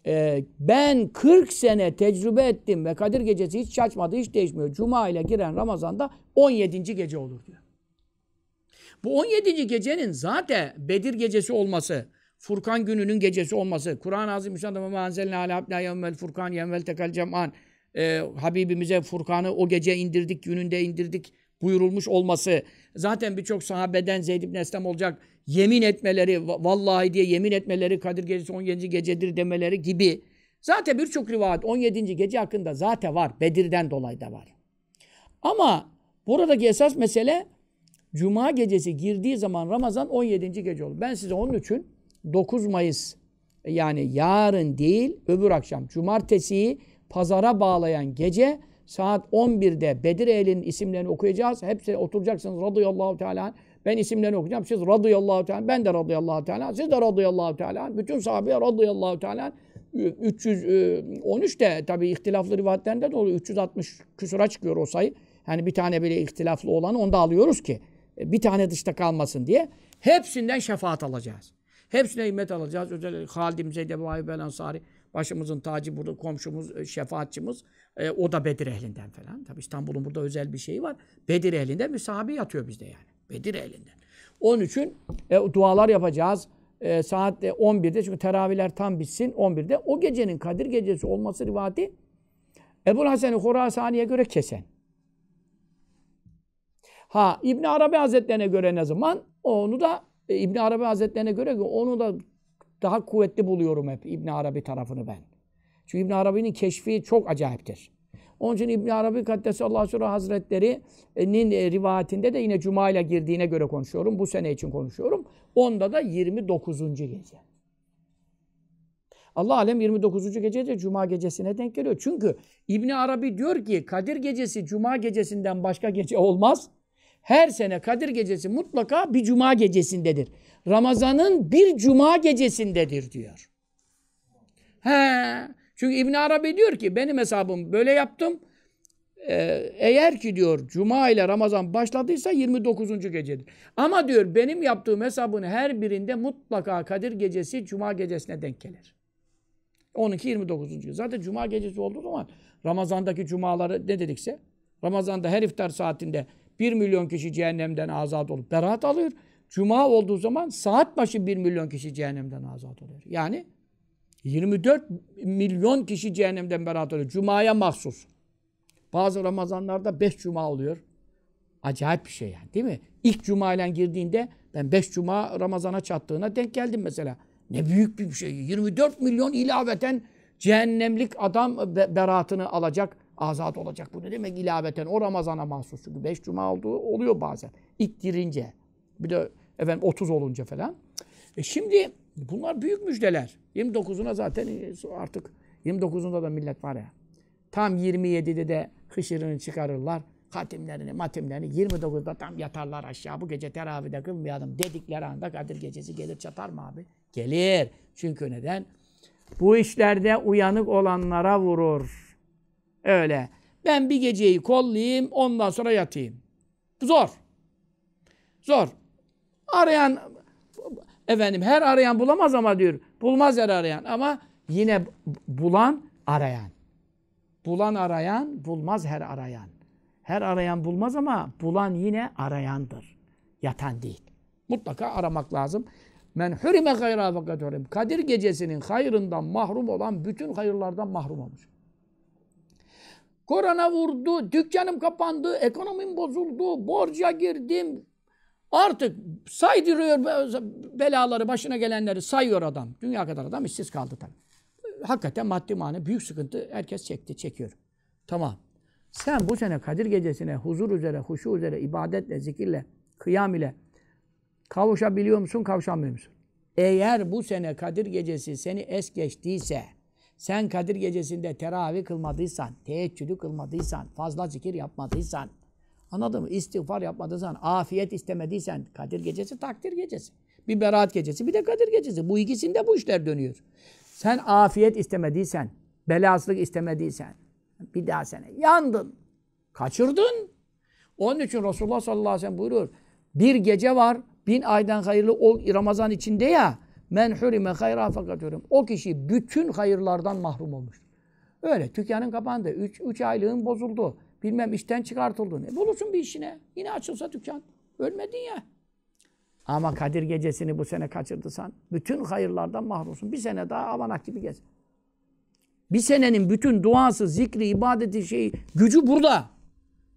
e, ben 40 sene tecrübe ettim ve Kadir Gecesi hiç şaşmadı, hiç değişmiyor. Cuma ile giren Ramazan'da 17. gece olur diyor. Bu 17. gecenin zaten Bedir gecesi olması, Furkan gününün gecesi olması, Kur'an-ı Azimüşşan'da ve manzelne ala abna yevmel furkan yevmel tekel cem'an ee, Habibimize Furkan'ı o gece indirdik, gününde indirdik buyurulmuş olması, zaten birçok sahabeden Zeyd ibn Eslem olacak yemin etmeleri, vallahi diye yemin etmeleri, Kadir Gecesi 17. gecedir demeleri gibi. Zaten birçok rivayet 17. gece hakkında zaten var. Bedir'den dolayı da var. Ama buradaki esas mesele Cuma gecesi girdiği zaman Ramazan 17. gece olur. Ben size onun için 9 Mayıs yani yarın değil öbür akşam cumartesiyi pazara bağlayan gece Saat 11'de Bedir ehlinin isimlerini okuyacağız. Hepsi oturacaksınız radıyallahu teala. Ben isimlerini okuyacağım. Siz radıyallahu teala. Ben de radıyallahu teala. Siz de radıyallahu teala. Bütün sahabe radıyallahu teala. 313 de tabii ihtilaflı rivayetlerinde de oluyor. 360 küsura çıkıyor o sayı. Yani bir tane bile ihtilaflı olanı onda alıyoruz ki. E, bir tane dışta kalmasın diye. Hepsinden şefaat alacağız. Hepsine himmet alacağız. Özellikle Halid İmzeyde, Vahib El Ansari, Başımızın tacı burada komşumuz, e, şefaatçimiz. E, o da Bedir ehlinden falan. Tabi İstanbul'un burada özel bir şeyi var. Bedir ehlinden bir yatıyor bizde yani. Bedir ehlinden. Onun için e, dualar yapacağız. E, saat 11'de e, çünkü teravihler tam bitsin 11'de. O gecenin Kadir gecesi olması rivati Ebu Hasan-ı Horasani'ye göre kesen. Ha İbn Arabi Hazretlerine göre ne zaman? Onu da e, İbn Arabi Hazretlerine göre onu da daha kuvvetli buluyorum hep İbn Arabi tarafını ben. Çünkü İbn Arabi'nin keşfi çok acayiptir. Onun için İbn Arabi Kaddesi Allah Hazretleri'nin e, rivayetinde de yine cuma ile girdiğine göre konuşuyorum. Bu sene için konuşuyorum. Onda da 29. gece. Allah alem 29. gece de cuma gecesine denk geliyor. Çünkü İbn Arabi diyor ki Kadir gecesi cuma gecesinden başka gece olmaz her sene Kadir gecesi mutlaka bir cuma gecesindedir. Ramazan'ın bir cuma gecesindedir diyor. He. Çünkü İbn Arabi diyor ki benim hesabım böyle yaptım. Ee, eğer ki diyor cuma ile Ramazan başladıysa 29. gecedir. Ama diyor benim yaptığım hesabın her birinde mutlaka Kadir gecesi cuma gecesine denk gelir. Onunki 29. gece. Zaten cuma gecesi olduğu zaman Ramazan'daki cumaları ne dedikse Ramazan'da her iftar saatinde 1 milyon kişi cehennemden azat olup berat alıyor. Cuma olduğu zaman saat başı 1 milyon kişi cehennemden azat oluyor. Yani 24 milyon kişi cehennemden berat oluyor. Cuma'ya mahsus. Bazı Ramazanlarda 5 Cuma oluyor. Acayip bir şey yani değil mi? İlk Cuma ile girdiğinde ben 5 Cuma Ramazan'a çattığına denk geldim mesela. Ne büyük bir şey. 24 milyon ilaveten cehennemlik adam beratını alacak azat olacak. Bu ne demek? İlaveten o Ramazan'a mahsus. Çünkü 5 cuma olduğu oluyor bazen. İlk girince. Bir de efendim 30 olunca falan. E şimdi bunlar büyük müjdeler. 29'una zaten e, artık 29'unda da millet var ya. Tam 27'de de hışırını çıkarırlar. Hatimlerini, matimlerini 29'da tam yatarlar aşağı. Bu gece teravide kılmayalım dedikleri anda Kadir gecesi gelir çatar mı abi? Gelir. Çünkü neden? Bu işlerde uyanık olanlara vurur. Öyle. Ben bir geceyi kollayayım ondan sonra yatayım. Zor. Zor. Arayan efendim her arayan bulamaz ama diyor. Bulmaz her arayan ama yine bulan arayan. Bulan arayan bulmaz her arayan. Her arayan bulmaz ama bulan yine arayandır. Yatan değil. Mutlaka aramak lazım. Men hürime hayra fakat Kadir gecesinin hayrından mahrum olan bütün hayırlardan mahrum olmuş. Korona vurdu, dükkanım kapandı, ekonomim bozuldu, borca girdim. Artık saydırıyor belaları, başına gelenleri sayıyor adam. Dünya kadar adam işsiz kaldı tabii. Ee, hakikaten maddi manevi büyük sıkıntı herkes çekti, çekiyor. Tamam. Sen bu sene Kadir Gecesi'ne huzur üzere, huşu üzere, ibadetle, zikirle, kıyam ile kavuşabiliyor musun, kavuşamıyor musun? Eğer bu sene Kadir Gecesi seni es geçtiyse, sen Kadir gecesinde teravih kılmadıysan, teheccüdü kılmadıysan, fazla zikir yapmadıysan, anladın mı? İstiğfar yapmadıysan, afiyet istemediysen, Kadir gecesi takdir gecesi. Bir beraat gecesi, bir de Kadir gecesi. Bu ikisinde bu işler dönüyor. Sen afiyet istemediysen, belaslık istemediysen, bir daha sene yandın, kaçırdın. Onun için Resulullah sallallahu aleyhi ve sellem buyuruyor. Bir gece var, bin aydan hayırlı o Ramazan içinde ya. Men hurime hayra fakat hurim. O kişi bütün hayırlardan mahrum olmuş. Öyle dükkanın kapandı. Üç, üç aylığın bozuldu. Bilmem işten çıkartıldı ne? bulursun bir işine. Yine açılsa dükkan. Ölmedin ya. Ama Kadir gecesini bu sene kaçırdısan bütün hayırlardan mahrumsun. Bir sene daha avanak gibi gez. Bir senenin bütün duası, zikri, ibadeti şeyi, gücü burada.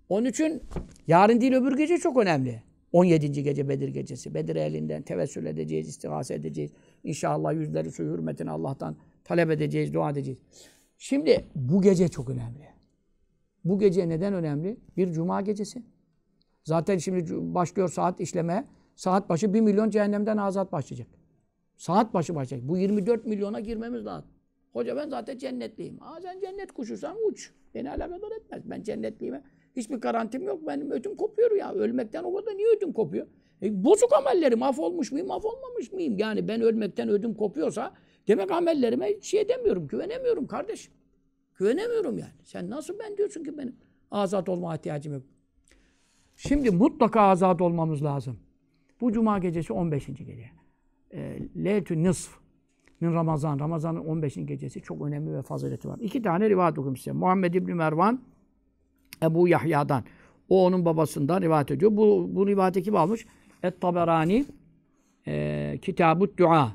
Onun için yarın değil öbür gece çok önemli. 17. gece Bedir gecesi. Bedir elinden tevessül edeceğiz, istihase edeceğiz. İnşallah yüzleri su hürmetine Allah'tan talep edeceğiz, dua edeceğiz. Şimdi bu gece çok önemli. Bu gece neden önemli? Bir cuma gecesi. Zaten şimdi başlıyor saat işleme. Saat başı 1 milyon cehennemden azat başlayacak. Saat başı başlayacak. Bu 24 milyona girmemiz lazım. Hoca ben zaten cennetliyim. Aa sen cennet kuşusan uç. Beni alakadar etmez. Ben cennetliyim. Hiçbir garantim yok. Benim ödüm kopuyor ya. Ölmekten o kadar niye ödüm kopuyor? E, bozuk amellerim affolmuş muyum, affolmamış mıyım? Yani ben ölmekten ödüm kopuyorsa demek amellerime hiç şey demiyorum, güvenemiyorum kardeşim. Güvenemiyorum yani. Sen nasıl ben diyorsun ki benim azat olma ihtiyacım yok. Şimdi mutlaka azat olmamız lazım. Bu cuma gecesi 15. gece. E, Leytü Nısf Ramazan. Ramazan'ın 15. gecesi çok önemli ve fazileti var. İki tane rivayet okuyayım size. Muhammed İbni Mervan Ebu Yahya'dan. O onun babasından rivayet ediyor. Bu, bu rivayeti kim almış? Et-Taberani e, kitab Dua.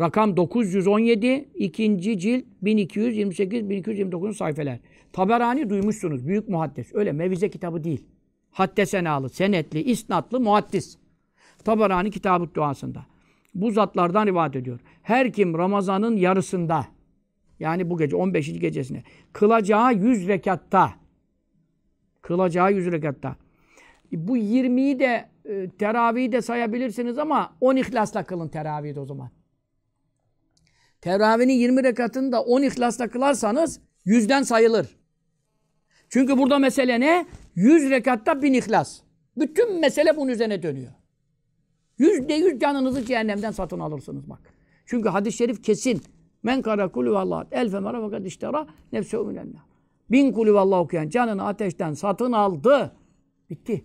Rakam 917, ikinci cilt 1228-1229 sayfeler. Taberani duymuşsunuz. Büyük muhaddis. Öyle mevize kitabı değil. Haddesenalı, senetli, isnatlı muhaddis. Taberani kitabı duasında. Bu zatlardan rivayet ediyor. Her kim Ramazan'ın yarısında yani bu gece 15. gecesine kılacağı 100 rekatta Kılacağı yüz rekatta. Bu 20'yi de e, teravihi de sayabilirsiniz ama 10 ihlasla kılın teravihi de o zaman. Teravihinin 20 rekatını da 10 ihlasla kılarsanız yüzden sayılır. Çünkü burada mesele ne? 100 rekatta 1000 ihlas. Bütün mesele bunun üzerine dönüyor. Yüzde yüz canınızı cehennemden satın alırsınız bak. Çünkü hadis-i şerif kesin. Men kara kulü vallat elfe mera fakat iştera nefse minenna. Bin kulüvallah okuyan canını ateşten satın aldı. Bitti.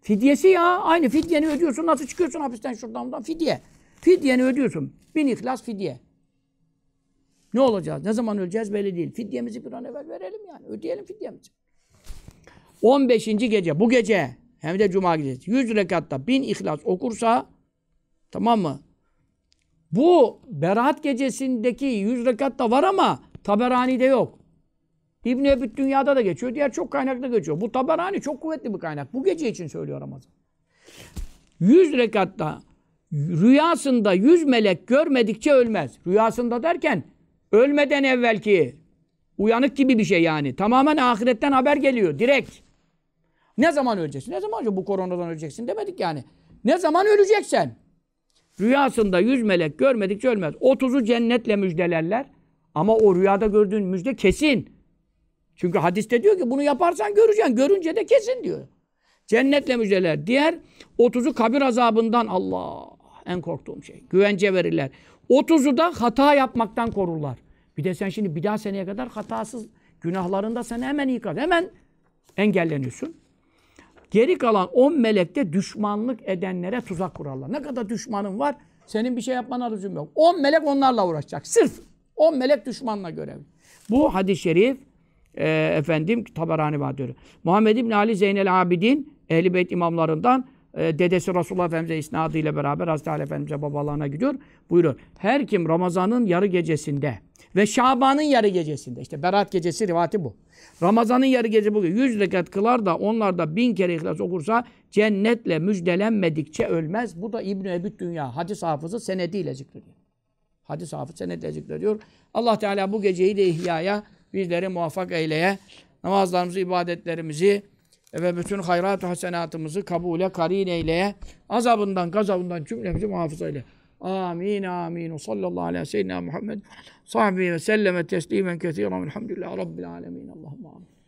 Fidyesi ya. Aynı fidyeni ödüyorsun. Nasıl çıkıyorsun hapisten şuradan buradan? Fidye. Fidyeni ödüyorsun. Bin ihlas fidye. Ne olacağız? Ne zaman öleceğiz belli değil. Fidyemizi bir an evvel verelim yani. Ödeyelim fidyemizi. 15. gece. Bu gece hem de cuma gecesi. 100 rekatta bin ihlas okursa tamam mı? Bu Berat gecesindeki 100 rekat da var ama Taberani'de yok. İbn-i Ebüt Dünya'da da geçiyor. Diğer çok kaynakta geçiyor. Bu Taberani çok kuvvetli bir kaynak. Bu gece için söylüyor Ramazan. Yüz rekatta rüyasında yüz melek görmedikçe ölmez. Rüyasında derken ölmeden evvelki uyanık gibi bir şey yani. Tamamen ahiretten haber geliyor direkt. Ne zaman öleceksin? Ne zaman bu koronadan öleceksin demedik yani. Ne zaman öleceksen? Rüyasında yüz melek görmedikçe ölmez. Otuzu cennetle müjdelerler. Ama o rüyada gördüğün müjde kesin. Çünkü hadiste diyor ki bunu yaparsan göreceksin. Görünce de kesin diyor. Cennetle müjdeler. Diğer 30'u kabir azabından Allah en korktuğum şey. Güvence verirler. 30'u da hata yapmaktan korurlar. Bir de sen şimdi bir daha seneye kadar hatasız günahlarında seni hemen yıkar. Hemen engelleniyorsun. Geri kalan 10 melekte düşmanlık edenlere tuzak kurarlar. Ne kadar düşmanın var senin bir şey yapmana lüzum yok. 10 melek onlarla uğraşacak. Sırf 10 melek düşmanla görevli. Bu hadis-i şerif e, efendim Tabarani Vadörü. Muhammed İbn Ali Zeynel Abidin Ehl-i Beyt imamlarından e, dedesi Resulullah Efendimiz'e ile beraber Hazreti Ali Efendimiz'e babalarına gidiyor. Buyuruyor. Her kim Ramazan'ın yarı gecesinde ve Şaban'ın yarı gecesinde işte Berat gecesi rivati bu. Ramazan'ın yarı gecesi bugün. Yüz rekat kılar da onlar da bin kere ihlas okursa cennetle müjdelenmedikçe ölmez. Bu da İbn-i Ebit Dünya hadis hafızı senediyle zikrediyor. Hadis hafızı senediyle zikrediyor. Allah Teala bu geceyi de ihyaya bizleri muvaffak eyleye, namazlarımızı, ibadetlerimizi ve bütün hayrat-ı hasenatımızı kabule karin eyleye, azabından, gazabından cümlemizi muhafaza eyle. Amin, amin. Sallallahu aleyhi ve seyyidina Muhammed. Sahbihi ve selleme teslimen kethiren. Elhamdülillah Rabbil alemin. Allahümme amin.